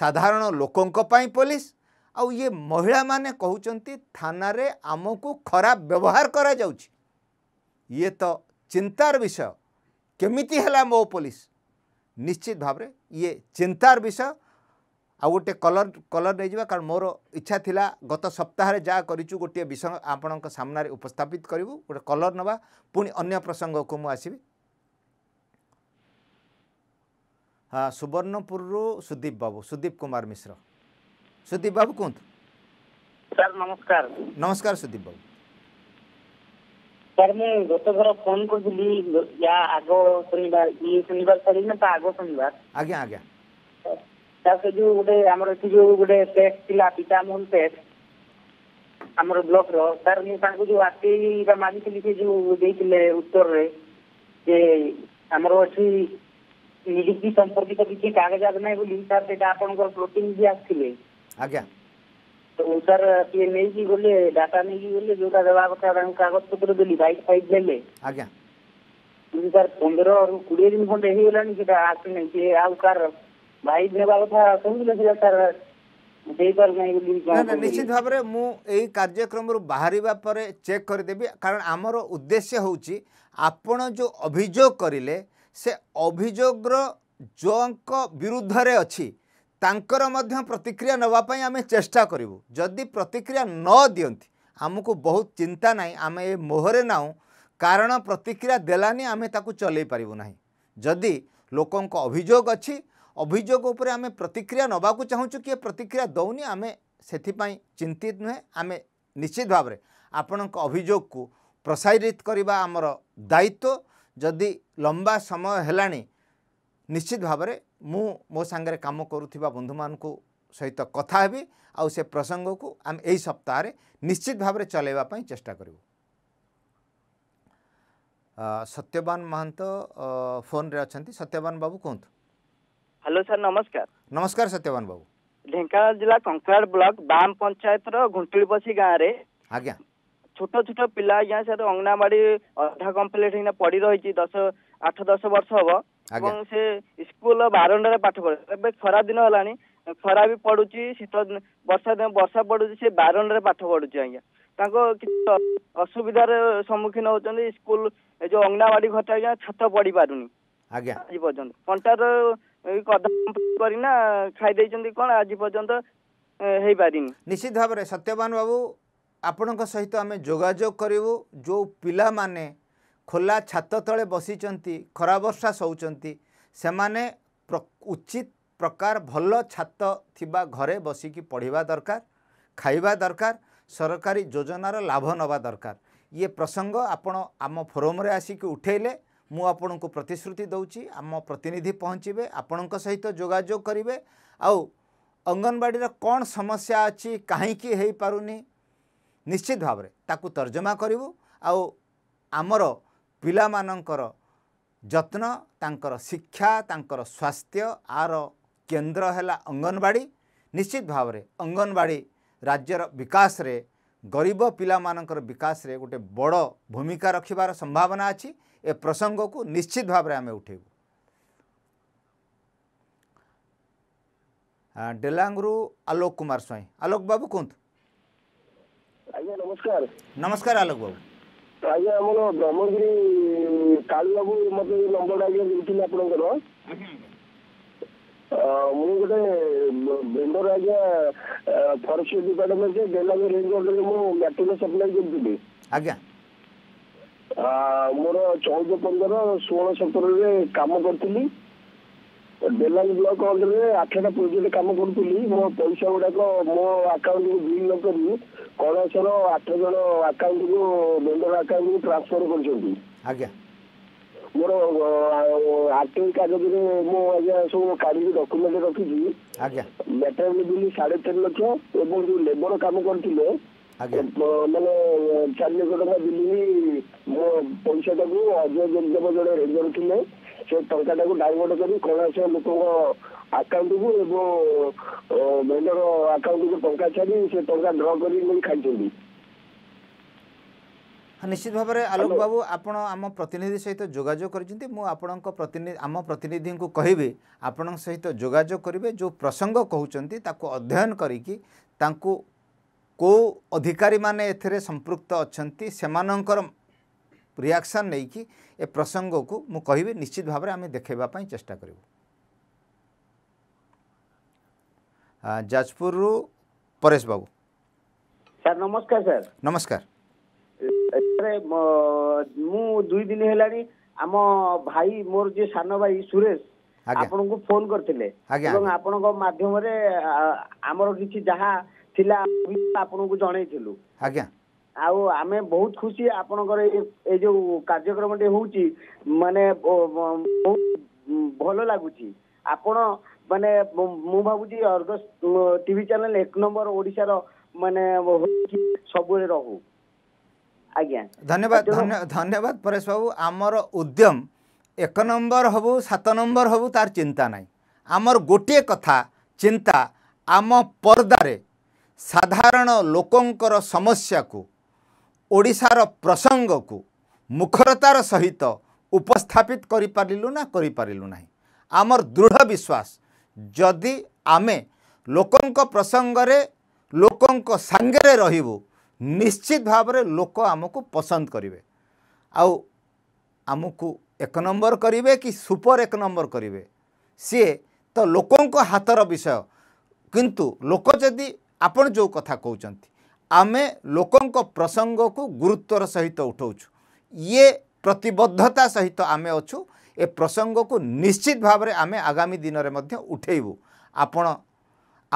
S1: ସାଧାରଣ ଲୋକଙ୍କ ପାଇଁ ପୋଲିସ ଆଉ ଇଏ ମହିଳାମାନେ କହୁଛନ୍ତି ଥାନାରେ ଆମକୁ ଖରାପ ବ୍ୟବହାର କରାଯାଉଛି ଇଏ ତ ଚିନ୍ତାର ବିଷୟ କେମିତି ହେଲା ମୋ ପୋଲିସ ନିଶ୍ଚିତ ଭାବରେ ଇଏ ଚିନ୍ତାର ବିଷୟ ଆଉ ଗୋଟେ କଲର୍ କଲର୍ ନେଇଯିବା କାରଣ ମୋର ଇଚ୍ଛା ଥିଲା ଗତ ସପ୍ତାହରେ ଯାହା କରିଛୁ ଗୋଟିଏ ବିଷୟ ଆପଣଙ୍କ ସାମ୍ନାରେ ଉପସ୍ଥାପିତ କରିବୁ ଗୋଟେ କଲର୍ ନେବା ପୁଣି ଅନ୍ୟ ପ୍ରସଙ୍ଗକୁ ମୁଁ ଆସିବି ହଁ ସୁବର୍ଣ୍ଣପୁରରୁ ସୁଦୀପ ବାବୁ ସୁଦୀପ କୁମାର ମିଶ୍ର ସୁଦୀପ ବାବୁ କୁହନ୍ତୁ ସାର୍ ନମସ୍କାର ନମସ୍କାର ସୁଦୀପ ବାବୁ ସାର୍ ମୁଁ ଗତ ଥର ଫୋନ୍ କରିଥିଲି ୟା ଆଗ
S6: ଶନିବାର ଶନିବାର ସାରିକି ନା ତା ଆଗ ଶନିବାର ଆଜ୍ଞା ଆଜ୍ଞା ତାପରେ ଯୋଉ ଗୋଟେ ଆମର ଏଠି ଯୋଉ ଗୋଟେ ପେଷ୍ଟ ଥିଲା ପିତାମୋହନ ପେଷ୍ଟ ଆମର ବ୍ଲକର ସାର୍ ମୁଁ ତାଙ୍କୁ ଯୋଉ ଆସେଇବା ମାଗିଥିଲି ସେ ଯୋଉ ଦେଇଥିଲେ ଉତ୍ତରରେ ଯେ ଆମର ଏଠି ନିଯୁକ୍ତି ସମ୍ପର୍କିତ କିଛି କାଗଜାତ ନାହିଁ ବୋଲି ସାର୍ ସେଇଟା ଆପଣଙ୍କର ପ୍ରତିନିଧି
S3: ଆସିଥିଲେ ଆଜ୍ଞା
S6: ସାର୍ ସିଏ ନେଇକି ଗଲେ ଡାଟା ନେଇକି ଗଲେ ଯୋଉଟା ଦେବା କଥା ତାଙ୍କୁ କାଗଜପତ୍ର ଦେଲି ବାଇକ୍ ଫାଇକ୍ ଦେଲେ ଆଜ୍ଞା ସାର୍ ପନ୍ଦରରୁ
S7: କୋଡ଼ିଏ ଦିନ ଖଣ୍ଡେ ହେଇଗଲାଣି ସେଟା ଆସିନି ସିଏ ଆଉ କାହାର ଭାଇ ଦେବା କଥା କହୁଥିଲେ ଥିଲା ସାର୍
S1: ନା ନିଶ୍ଚିତ ଭାବରେ ମୁଁ ଏହି କାର୍ଯ୍ୟକ୍ରମରୁ ବାହାରିବା ପରେ ଚେକ୍ କରିଦେବି କାରଣ ଆମର ଉଦ୍ଦେଶ୍ୟ ହେଉଛି ଆପଣ ଯେଉଁ ଅଭିଯୋଗ କରିଲେ ସେ ଅଭିଯୋଗର ଜଙ୍କ ବିରୁଦ୍ଧରେ ଅଛି ତାଙ୍କର ମଧ୍ୟ ପ୍ରତିକ୍ରିୟା ନେବା ପାଇଁ ଆମେ ଚେଷ୍ଟା କରିବୁ ଯଦି ପ୍ରତିକ୍ରିୟା ନ ଦିଅନ୍ତି ଆମକୁ ବହୁତ ଚିନ୍ତା ନାହିଁ ଆମେ ଏ ମୋହରେ ନାହୁଁ କାରଣ ପ୍ରତିକ୍ରିୟା ଦେଲାନି ଆମେ ତାକୁ ଚଲେଇ ପାରିବୁ ନାହିଁ ଯଦି ଲୋକଙ୍କ ଅଭିଯୋଗ ଅଛି ଅଭିଯୋଗ ଉପରେ ଆମେ ପ୍ରତିକ୍ରିୟା ନେବାକୁ ଚାହୁଁଛୁ କିଏ ପ୍ରତିକ୍ରିୟା ଦେଉନି ଆମେ ସେଥିପାଇଁ ଚିନ୍ତିତ ନୁହେଁ ଆମେ ନିଶ୍ଚିତ ଭାବରେ ଆପଣଙ୍କ ଅଭିଯୋଗକୁ ପ୍ରସାରିତ କରିବା ଆମର ଦାୟିତ୍ୱ ଯଦି ଲମ୍ବା ସମୟ ହେଲାଣି ନିଶ୍ଚିତ ଭାବରେ ମୁଁ ମୋ ସାଙ୍ଗରେ କାମ କରୁଥିବା ବନ୍ଧୁମାନଙ୍କୁ ସହିତ କଥା ହେବି ଆଉ ସେ ପ୍ରସଙ୍ଗକୁ ଆମେ ଏହି ସପ୍ତାହରେ ନିଶ୍ଚିତ ଭାବରେ ଚଲାଇବା ପାଇଁ ଚେଷ୍ଟା କରିବୁ ସତ୍ୟବାନ ମହାନ୍ତ ଫୋନ୍ରେ ଅଛନ୍ତି ସତ୍ୟବାନ ବାବୁ କୁହନ୍ତୁ ହ୍ୟାଲୋ ସାର୍ ନମସ୍କାର ନମସ୍କାର ସତ୍ୟବାନ ବାବୁ
S2: ଢେଙ୍କାନାଳ ଜିଲ୍ଲା କଙ୍କଡ଼ ବ୍ଲକ ବାମ ପଞ୍ଚାୟତର ଘୁଣ୍ଟିଳିପଛି ଗାଁରେ ଆଜ୍ଞା ଛୋଟ ଛୋଟ ପିଲା ଆଜ୍ଞା ସାର୍ ଅଙ୍ଗନବାଡ଼ି ଅଧା କମ୍ପ୍ଲିଟ ହେଇକିନା ପଡି ରହିଛି ଦଶ ଆଠ ଦଶ ବର୍ଷ ହବ ଏବଂ ସେ ସ୍କୁଲ ବାରଣ୍ଡାରେ ପାଠ ପଢୁଛି ଏବେ ଖରା ଦିନ ହେଲାଣି ଖରା ବି ପଡୁଛି ଶୀତ ବର୍ଷା ଦିନ ବର୍ଷା ପଡୁଛି ସେ ବାରଣ୍ଡାରେ ପାଠ ପଢୁଛି ଆଜ୍ଞା ତାଙ୍କ କିଛି ଅସୁବିଧାରେ ସମ୍ମୁଖୀନ ହଉଛନ୍ତି ସ୍କୁଲ ଏ ଯୋଉ ଅଙ୍ଗନବାଡି ଘରଟା ଆଜ୍ଞା ଛାତ ପଡି ପାରୁନି
S3: ଆଜ୍ଞା
S1: ଆଜି ପର୍ଯ୍ୟନ୍ତ କଣ୍ଟାର କରିନା ଖାଇଦେଇଛନ୍ତି କ'ଣ ଆଜି ପର୍ଯ୍ୟନ୍ତ ହେଇପାରିନି ନିଶ୍ଚିତ ଭାବରେ ସତ୍ୟବାନ ବାବୁ ଆପଣଙ୍କ ସହିତ ଆମେ ଯୋଗାଯୋଗ କରିବୁ ଯେଉଁ ପିଲାମାନେ ଖୋଲା ଛାତ ତଳେ ବସିଛନ୍ତି ଖରା ବର୍ଷା ଶୋଉଛନ୍ତି ସେମାନେ ଉଚିତ ପ୍ରକାର ଭଲ ଛାତ ଥିବା ଘରେ ବସିକି ପଢ଼ିବା ଦରକାର ଖାଇବା ଦରକାର ସରକାରୀ ଯୋଜନାର ଲାଭ ନେବା ଦରକାର ଇଏ ପ୍ରସଙ୍ଗ ଆପଣ ଆମ ଫୋରମ୍ରେ ଆସିକି ଉଠାଇଲେ ମୁଁ ଆପଣଙ୍କୁ ପ୍ରତିଶ୍ରୁତି ଦେଉଛି ଆମ ପ୍ରତିନିଧି ପହଞ୍ଚିବେ ଆପଣଙ୍କ ସହିତ ଯୋଗାଯୋଗ କରିବେ ଆଉ ଅଙ୍ଗନବାଡ଼ିର କ'ଣ ସମସ୍ୟା ଅଛି କାହିଁକି ହେଇପାରୁନି ନିଶ୍ଚିତ ଭାବରେ ତାକୁ ତର୍ଜମା କରିବୁ ଆଉ ଆମର ପିଲାମାନଙ୍କର ଯତ୍ନ ତାଙ୍କର ଶିକ୍ଷା ତାଙ୍କର ସ୍ୱାସ୍ଥ୍ୟ ଆର କେନ୍ଦ୍ର ହେଲା ଅଙ୍ଗନବାଡ଼ି ନିଶ୍ଚିତ ଭାବରେ ଅଙ୍ଗନବାଡ଼ି ରାଜ୍ୟର ବିକାଶରେ गरिब पिला मानकर विकास रे गोटे बड़ भूमिका रखिवार सम्भावना आछि ए प्रसंग को निश्चित भाबरे हम उठैब आ डलांगरू आलोक कुमार स्वाई, आलोक बाबू कोन
S6: आयै नमस्कार
S1: नमस्कार आलोक बाबू
S6: आज हमरो ब्रह्मगिरी कालू बाबू मते लंबडागे दिनथिले आपन ମୁଁ ଗୋଟେ ଭେଣ୍ଡର ଆଜ୍ଞା ଫରେଷ୍ଟ ଡିପାର୍ଟମେଣ୍ଟ ଯେ ଡେଲାଙ୍ଗ ରେଞ୍ଜ ଅର୍ଡରରେ ମୁଁ ମ୍ୟାଟ୍ରିକ ସପ୍ଲାଇ କରୁଥିଲି ଆଜ୍ଞା ମୋର ଚଉଦ ପନ୍ଦର ଷୋହଳ ସତରରେ କାମ କରିଥିଲି ଡେଲାଙ୍ଗ ବ୍ଲକ ଅଣ୍ଡରରେ ଆଠଟା ପ୍ରୋଜେକ୍ଟ କାମ କରୁଥିଲି ମୋ ପଇସା ଗୁଡାକ ମୋ ଆକାଉଣ୍ଟକୁ ବିଲ୍ ନ କରି କଳାସର ଆଠ ଜଣ ଆକାଉଣ୍ଟକୁ ଭେଣ୍ଡର ଆକାଉଣ୍ଟକୁ ଟ୍ରାନ୍ସଫର କରିଛନ୍ତି ଆଜ୍ଞା ମୋର ଆର୍ଥିକ କାଗଜରେ ମୁଁ ଆଜ୍ଞା ସବୁ କାଢ଼ିକି ଡକ୍ୟୁମେଣ୍ଟ ରଖିଛି ଆଜ୍ଞା ମେଟେରିଆଲ ବିଲ୍ ସାଢେ ତିନି ଲକ୍ଷ ଏବଂ ଯୋଉ ଲେବର କାମ କରିଥିଲେ ମାନେ ଚାରି ଲକ୍ଷ ଟଙ୍କା ବିଲ୍ ମୋ ପଇସାଟାକୁ ଅଜୟ ଜେଜେବ ଜଣେ ରେଞ୍ଜର ଥିଲେ ସେ ଟଙ୍କାଟାକୁ ଡାଇଭର୍ଟ କରି କୌଣସି ଲୋକଙ୍କ ଆକାଉଣ୍ଟକୁ ଏବଂ ଭେଣ୍ଡର ଆକାଉଣ୍ଟକୁ ଟଙ୍କା ଛାଡ଼ି ସେ ଟଙ୍କା ଡ୍ର କରିକି ନେଇ ଖାଇଛନ୍ତି
S1: ନିଶ୍ଚିତ ଭାବରେ ଆଲୋକ ବାବୁ ଆପଣ ଆମ ପ୍ରତିନିଧି ସହିତ ଯୋଗାଯୋଗ କରିଛନ୍ତି ମୁଁ ଆପଣଙ୍କ ପ୍ରତିନିଧି ଆମ ପ୍ରତିନିଧିଙ୍କୁ କହିବି ଆପଣଙ୍କ ସହିତ ଯୋଗାଯୋଗ କରିବେ ଯେଉଁ ପ୍ରସଙ୍ଗ କହୁଛନ୍ତି ତାକୁ ଅଧ୍ୟୟନ କରିକି ତାଙ୍କୁ କେଉଁ ଅଧିକାରୀମାନେ ଏଥିରେ ସମ୍ପୃକ୍ତ ଅଛନ୍ତି ସେମାନଙ୍କର ରିଆକ୍ସନ୍ ନେଇକି ଏ ପ୍ରସଙ୍ଗକୁ ମୁଁ କହିବି ନିଶ୍ଚିତ ଭାବରେ ଆମେ ଦେଖାଇବା ପାଇଁ ଚେଷ୍ଟା କରିବୁ ଯାଜପୁରରୁ ପରେଶ ବାବୁ
S2: ସାର୍ ନମସ୍କାର ସାର୍ ନମସ୍କାର ମୁଁ ଦୁଇ ଦିନ ହେଲାଣି ଆମ ଭାଇ ମୋର ଯିଏ ସାନ ଭାଇ ସୁରେଶ ଆପଣଙ୍କୁ ଫୋନ କରିଥିଲେ ଏବଂ ଆପଣଙ୍କ ମାଧ୍ୟମରେ ଆମର କିଛି ଯାହା ଥିଲା ଆପଣଙ୍କୁ ଜଣେଇଥିଲୁ ଆଜ୍ଞା ଆଉ ଆମେ ବହୁତ ଖୁସି ଆପଣଙ୍କର ଏ ଯୋଉ କାର୍ଯ୍ୟକ୍ରମଟି ହଉଛି ମାନେ ବହୁତ ଭଲ ଲାଗୁଛି ଆପଣ ମାନେ ମୁଁ ଭାବୁଛି ଅର୍ଗସ ଟିଭି ଚ୍ୟାନେଲ ଏକ ନମ୍ବର ଓଡ଼ିଶାର ମାନେ ସବୁବେଳେ ରହୁ ଆଜ୍ଞା
S1: ଧନ୍ୟବାଦ ଧନ୍ୟବାଦ ପରେଶ ବାବୁ ଆମର ଉଦ୍ୟମ ଏକ ନମ୍ବର ହବୁ ସାତ ନମ୍ବର ହବୁ ତାର ଚିନ୍ତା ନାହିଁ ଆମର ଗୋଟିଏ କଥା ଚିନ୍ତା ଆମ ପର୍ଦ୍ଦାରେ ସାଧାରଣ ଲୋକଙ୍କର ସମସ୍ୟାକୁ ଓଡ଼ିଶାର ପ୍ରସଙ୍ଗକୁ ମୁଖରତାର ସହିତ ଉପସ୍ଥାପିତ କରିପାରିଲୁ ନା କରିପାରିଲୁ ନାହିଁ ଆମର ଦୃଢ଼ ବିଶ୍ୱାସ ଯଦି ଆମେ ଲୋକଙ୍କ ପ୍ରସଙ୍ଗରେ ଲୋକଙ୍କ ସାଙ୍ଗରେ ରହିବୁ ନିଶ୍ଚିତ ଭାବରେ ଲୋକ ଆମକୁ ପସନ୍ଦ କରିବେ ଆଉ ଆମକୁ ଏକ ନମ୍ବର କରିବେ କି ସୁପର ଏକ ନମ୍ବର କରିବେ ସିଏ ତ ଲୋକଙ୍କ ହାତର ବିଷୟ କିନ୍ତୁ ଲୋକ ଯଦି ଆପଣ ଯେଉଁ କଥା କହୁଛନ୍ତି ଆମେ ଲୋକଙ୍କ ପ୍ରସଙ୍ଗକୁ ଗୁରୁତ୍ୱର ସହିତ ଉଠାଉଛୁ ଇଏ ପ୍ରତିବଦ୍ଧତା ସହିତ ଆମେ ଅଛୁ ଏ ପ୍ରସଙ୍ଗକୁ ନିଶ୍ଚିତ ଭାବରେ ଆମେ ଆଗାମୀ ଦିନରେ ମଧ୍ୟ ଉଠାଇବୁ ଆପଣ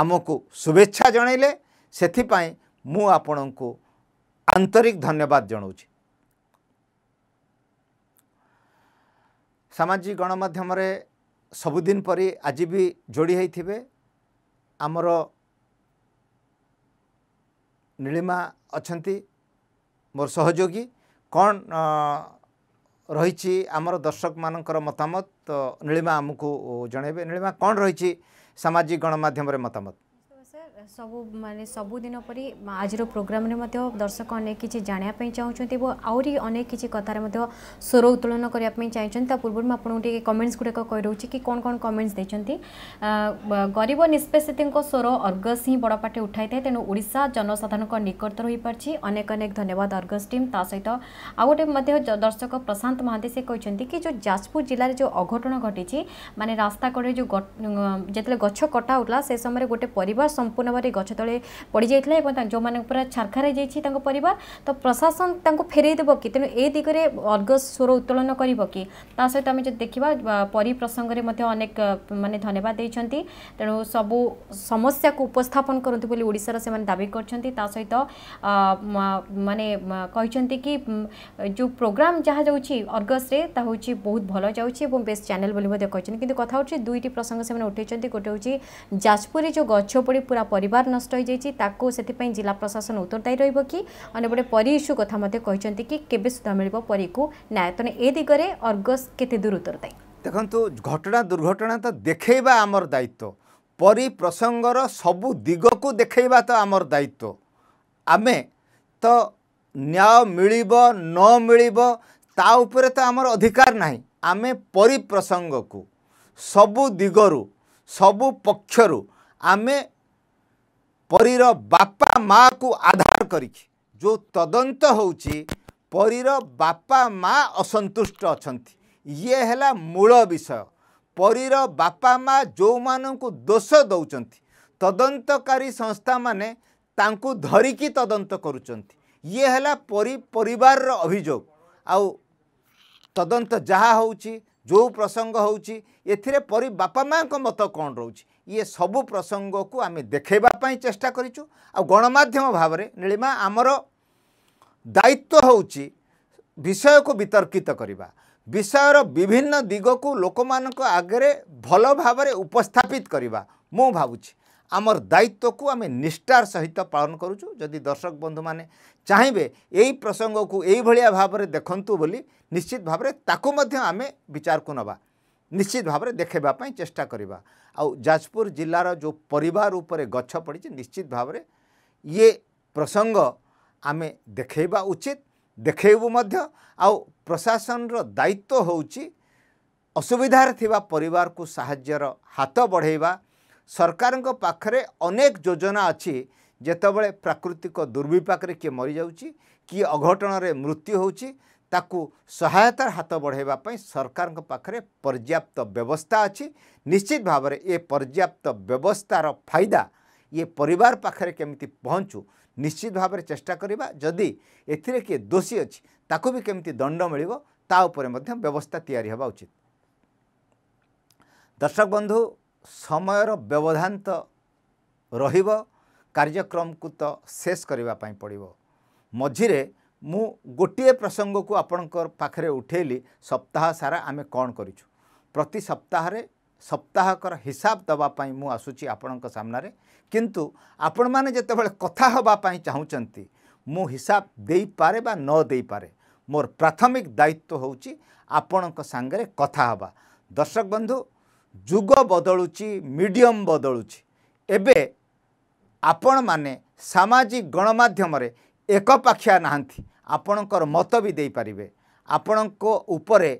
S1: ଆମକୁ ଶୁଭେଚ୍ଛା ଜଣାଇଲେ ସେଥିପାଇଁ ମୁଁ ଆପଣଙ୍କୁ ଆନ୍ତରିକ ଧନ୍ୟବାଦ ଜଣାଉଛି ସାମାଜିକ ଗଣମାଧ୍ୟମରେ ସବୁଦିନ ପରି ଆଜି ବି ଯୋଡ଼ି ହୋଇଥିବେ ଆମର ନୀଳିମା ଅଛନ୍ତି ମୋର ସହଯୋଗୀ କ'ଣ ରହିଛି ଆମର ଦର୍ଶକମାନଙ୍କର ମତାମତ ତ ନୀଳିମା ଆମକୁ ଜଣାଇବେ ନୀଳିମା କ'ଣ ରହିଛି ସାମାଜିକ ଗଣମାଧ୍ୟମରେ ମତାମତ
S9: ସବୁ ମାନେ ସବୁଦିନ ପରି ଆଜିର ପ୍ରୋଗ୍ରାମରେ ମଧ୍ୟ ଦର୍ଶକ ଅନେକ କିଛି ଜାଣିବା ପାଇଁ ଚାହୁଁଛନ୍ତି ଏବଂ ଆହୁରି ଅନେକ କିଛି କଥାରେ ମଧ୍ୟ ସ୍ୱର ଉତ୍ତୋଳନ କରିବା ପାଇଁ ଚାହିଁଛନ୍ତି ତା ପୂର୍ବରୁ ମୁଁ ଆପଣଙ୍କୁ ଟିକେ କମେଣ୍ଟସ୍ ଗୁଡ଼ାକ କହିଦେଉଛି କି କ'ଣ କ'ଣ କମେଣ୍ଟସ୍ ଦେଇଛନ୍ତି ଗରିବ ନିଷ୍ପେଷିତଙ୍କ ସ୍ୱର ଅର୍ଗସ୍ ହିଁ ବଡ଼ପାଟେ ଉଠାଇଥାଏ ତେଣୁ ଓଡ଼ିଶା ଜନସାଧାରଣଙ୍କ ନିକଟତର ହୋଇପାରିଛି ଅନେକ ଅନେକ ଧନ୍ୟବାଦ ଅର୍ଗସ୍ ଟିମ୍ ତା ସହିତ ଆଉ ଗୋଟେ ମଧ୍ୟ ଦର୍ଶକ ପ୍ରଶାନ୍ତ ମହାନ୍ତି ସେ କହିଛନ୍ତି କି ଯେଉଁ ଯାଜପୁର ଜିଲ୍ଲାରେ ଯେଉଁ ଅଘଟଣ ଘଟିଛି ମାନେ ରାସ୍ତା କଡ଼ରେ ଯେଉଁ ଯେତେବେଳେ ଗଛ କଟା ହେଉଥିଲା ସେ ସମୟରେ ଗୋଟେ ପରିବାର ସମ୍ପୂର୍ଣ୍ଣ ନମ୍ବରରେ ଗଛ ତଳେ ପଡ଼ିଯାଇଥିଲା ଏବଂ ଯେଉଁମାନଙ୍କ ପୁରା ଛାରଖାର ହୋଇଯାଇଛି ତାଙ୍କ ପରିବାର ତ ପ୍ରଶାସନ ତାଙ୍କୁ ଫେରେଇ ଦେବ କି ତେଣୁ ଏ ଦିଗରେ ଅର୍ଗସ୍ ସ୍ୱର ଉତ୍ତୋଳନ କରିବ କି ତା ସହିତ ଆମେ ଯଦି ଦେଖିବା ପରି ପ୍ରସଙ୍ଗରେ ମଧ୍ୟ ଅନେକ ମାନେ ଧନ୍ୟବାଦ ଦେଇଛନ୍ତି ତେଣୁ ସବୁ ସମସ୍ୟାକୁ ଉପସ୍ଥାପନ କରନ୍ତୁ ବୋଲି ଓଡ଼ିଶାର ସେମାନେ ଦାବି କରିଛନ୍ତି ତା ସହିତ ମାନେ କହିଛନ୍ତି କି ଯେଉଁ ପ୍ରୋଗ୍ରାମ ଯାହା ଯାଉଛି ଅର୍ଗସ୍ରେ ତାହା ହେଉଛି ବହୁତ ଭଲ ଯାଉଛି ଏବଂ ବେଶ୍ ଚ୍ୟାନେଲ୍ ବୋଲି ମଧ୍ୟ କହିଛନ୍ତି କିନ୍ତୁ କଥା ହେଉଛି ଦୁଇଟି ପ୍ରସଙ୍ଗ ସେମାନେ ଉଠାଇଛନ୍ତି ଗୋଟେ ହେଉଛି ଯାଜପୁରରେ ଯେଉଁ ଗଛ ପଡ଼ି ପୁରା পরিবার নষ্ট হয়ে যাই তাকে সেপাই জেলা প্রশাসন উত্তরদায়ী রহব কি অন্যপটে পরী ইস্যু কথা মধ্যে কিন্তু কেবে সুদ্ধা মিলব পরীকে ন্যায় তেমন এ দিগরে অর্গস কেতে দূর উত্তরদায়ী
S1: দেখন্তু ঘটনা দুর্ঘটনা তো দেখেইবা আমার দায়িত্ব পরি প্রসঙ্গর সবু দিগকু দেখেইবা তো আমার দায়িত্ব আমি তো ন্যায় মিলিব ন মিলিব তা উপরে তো আমার অধিকার নাই আমি পরি প্রসঙ্গকু সবু দিগরু সবু পক্ষরু আমি ପରୀର ବାପା ମାଆକୁ ଆଧାର କରିକି ଯେଉଁ ତଦନ୍ତ ହେଉଛି ପରୀର ବାପା ମାଆ ଅସନ୍ତୁଷ୍ଟ ଅଛନ୍ତି ଇଏ ହେଲା ମୂଳ ବିଷୟ ପରୀର ବାପା ମାଆ ଯେଉଁମାନଙ୍କୁ ଦୋଷ ଦେଉଛନ୍ତି ତଦନ୍ତକାରୀ ସଂସ୍ଥାମାନେ ତାଙ୍କୁ ଧରିକି ତଦନ୍ତ କରୁଛନ୍ତି ଇଏ ହେଲା ପରୀ ପରିବାରର ଅଭିଯୋଗ ଆଉ ତଦନ୍ତ ଯାହା ହେଉଛି ଯେଉଁ ପ୍ରସଙ୍ଗ ହେଉଛି ଏଥିରେ ପରୀ ବାପା ମାଆଙ୍କ ମତ କ'ଣ ରହୁଛି ଇଏ ସବୁ ପ୍ରସଙ୍ଗକୁ ଆମେ ଦେଖାଇବା ପାଇଁ ଚେଷ୍ଟା କରିଛୁ ଆଉ ଗଣମାଧ୍ୟମ ଭାବରେ ନୀଳିମା ଆମର ଦାୟିତ୍ୱ ହେଉଛି ବିଷୟକୁ ବିତର୍କିତ କରିବା ବିଷୟର ବିଭିନ୍ନ ଦିଗକୁ ଲୋକମାନଙ୍କ ଆଗରେ ଭଲ ଭାବରେ ଉପସ୍ଥାପିତ କରିବା ମୁଁ ଭାବୁଛି ଆମର ଦାୟିତ୍ୱକୁ ଆମେ ନିଷ୍ଠାର ସହିତ ପାଳନ କରୁଛୁ ଯଦି ଦର୍ଶକ ବନ୍ଧୁମାନେ ଚାହିଁବେ ଏଇ ପ୍ରସଙ୍ଗକୁ ଏଇଭଳିଆ ଭାବରେ ଦେଖନ୍ତୁ ବୋଲି ନିଶ୍ଚିତ ଭାବରେ ତାକୁ ମଧ୍ୟ ଆମେ ବିଚାରକୁ ନେବା ନିଶ୍ଚିତ ଭାବରେ ଦେଖାଇବା ପାଇଁ ଚେଷ୍ଟା କରିବା ଆଉ ଯାଜପୁର ଜିଲ୍ଲାର ଯେଉଁ ପରିବାର ଉପରେ ଗଛ ପଡ଼ିଛି ନିଶ୍ଚିତ ଭାବରେ ଇଏ ପ୍ରସଙ୍ଗ ଆମେ ଦେଖାଇବା ଉଚିତ ଦେଖାଇବୁ ମଧ୍ୟ ଆଉ ପ୍ରଶାସନର ଦାୟିତ୍ୱ ହେଉଛି ଅସୁବିଧାରେ ଥିବା ପରିବାରକୁ ସାହାଯ୍ୟର ହାତ ବଢ଼ାଇବା ସରକାରଙ୍କ ପାଖରେ ଅନେକ ଯୋଜନା ଅଛି ଯେତେବେଳେ ପ୍ରାକୃତିକ ଦୁର୍ବିପାକରେ କିଏ ମରିଯାଉଛି କିଏ ଅଘଟଣରେ ମୃତ୍ୟୁ ହେଉଛି ତାକୁ ସହାୟତାର ହାତ ବଢ଼ାଇବା ପାଇଁ ସରକାରଙ୍କ ପାଖରେ ପର୍ଯ୍ୟାପ୍ତ ବ୍ୟବସ୍ଥା ଅଛି ନିଶ୍ଚିତ ଭାବରେ ଏ ପର୍ଯ୍ୟାପ୍ତ ବ୍ୟବସ୍ଥାର ଫାଇଦା ଇଏ ପରିବାର ପାଖରେ କେମିତି ପହଞ୍ଚୁ ନିଶ୍ଚିତ ଭାବରେ ଚେଷ୍ଟା କରିବା ଯଦି ଏଥିରେ କିଏ ଦୋଷୀ ଅଛି ତାକୁ ବି କେମିତି ଦଣ୍ଡ ମିଳିବ ତା ଉପରେ ମଧ୍ୟ ବ୍ୟବସ୍ଥା ତିଆରି ହେବା ଉଚିତ ଦର୍ଶକ ବନ୍ଧୁ ସମୟର ବ୍ୟବଧାନ ତ ରହିବ କାର୍ଯ୍ୟକ୍ରମକୁ ତ ଶେଷ କରିବା ପାଇଁ ପଡ଼ିବ ମଝିରେ ମୁଁ ଗୋଟିଏ ପ୍ରସଙ୍ଗକୁ ଆପଣଙ୍କ ପାଖରେ ଉଠାଇଲି ସପ୍ତାହ ସାରା ଆମେ କ'ଣ କରିଛୁ ପ୍ରତି ସପ୍ତାହରେ ସପ୍ତାହକର ହିସାବ ଦେବା ପାଇଁ ମୁଁ ଆସୁଛି ଆପଣଙ୍କ ସାମ୍ନାରେ କିନ୍ତୁ ଆପଣମାନେ ଯେତେବେଳେ କଥା ହେବା ପାଇଁ ଚାହୁଁଛନ୍ତି ମୁଁ ହିସାବ ଦେଇପାରେ ବା ନ ଦେଇପାରେ ମୋର ପ୍ରାଥମିକ ଦାୟିତ୍ୱ ହେଉଛି ଆପଣଙ୍କ ସାଙ୍ଗରେ କଥା ହେବା ଦର୍ଶକ ବନ୍ଧୁ ଯୁଗ ବଦଳୁଛି ମିଡ଼ିୟମ ବଦଳୁଛି ଏବେ ଆପଣମାନେ ସାମାଜିକ ଗଣମାଧ୍ୟମରେ ଏକପାଖିଆ ନାହାନ୍ତି ଆପଣଙ୍କର ମତ ବି ଦେଇପାରିବେ ଆପଣଙ୍କ ଉପରେ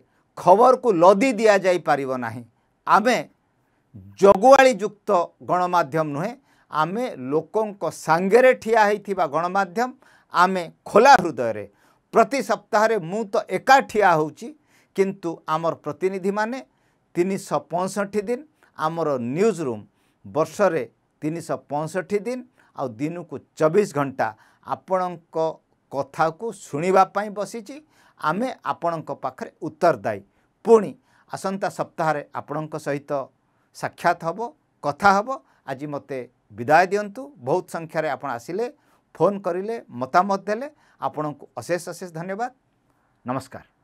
S1: ଖବରକୁ ଲଦି ଦିଆଯାଇପାରିବ ନାହିଁ ଆମେ ଜଗୁଆଳି ଯୁକ୍ତ ଗଣମାଧ୍ୟମ ନୁହେଁ ଆମେ ଲୋକଙ୍କ ସାଙ୍ଗରେ ଠିଆ ହୋଇଥିବା ଗଣମାଧ୍ୟମ ଆମେ ଖୋଲା ହୃଦୟରେ ପ୍ରତି ସପ୍ତାହରେ ମୁଁ ତ ଏକା ଠିଆ ହେଉଛି କିନ୍ତୁ ଆମର ପ୍ରତିନିଧିମାନେ ତିନିଶହ ପଞ୍ଚଷଠି ଦିନ ଆମର ନ୍ୟୁଜ୍ ରୁମ୍ ବର୍ଷରେ ତିନିଶହ ପଞ୍ଚଷଠି ଦିନ ଆଉ ଦିନକୁ ଚବିଶ ଘଣ୍ଟା ଆପଣଙ୍କ କଥାକୁ ଶୁଣିବା ପାଇଁ ବସିଛି ଆମେ ଆପଣଙ୍କ ପାଖରେ ଉତ୍ତରଦାୟୀ ପୁଣି ଆସନ୍ତା ସପ୍ତାହରେ ଆପଣଙ୍କ ସହିତ ସାକ୍ଷାତ ହେବ କଥା ହେବ ଆଜି ମୋତେ ବିଦାୟ ଦିଅନ୍ତୁ ବହୁତ ସଂଖ୍ୟାରେ ଆପଣ ଆସିଲେ ଫୋନ୍ କରିଲେ ମତାମତ ଦେଲେ ଆପଣଙ୍କୁ ଅଶେଷ ଅଶେଷ ଧନ୍ୟବାଦ ନମସ୍କାର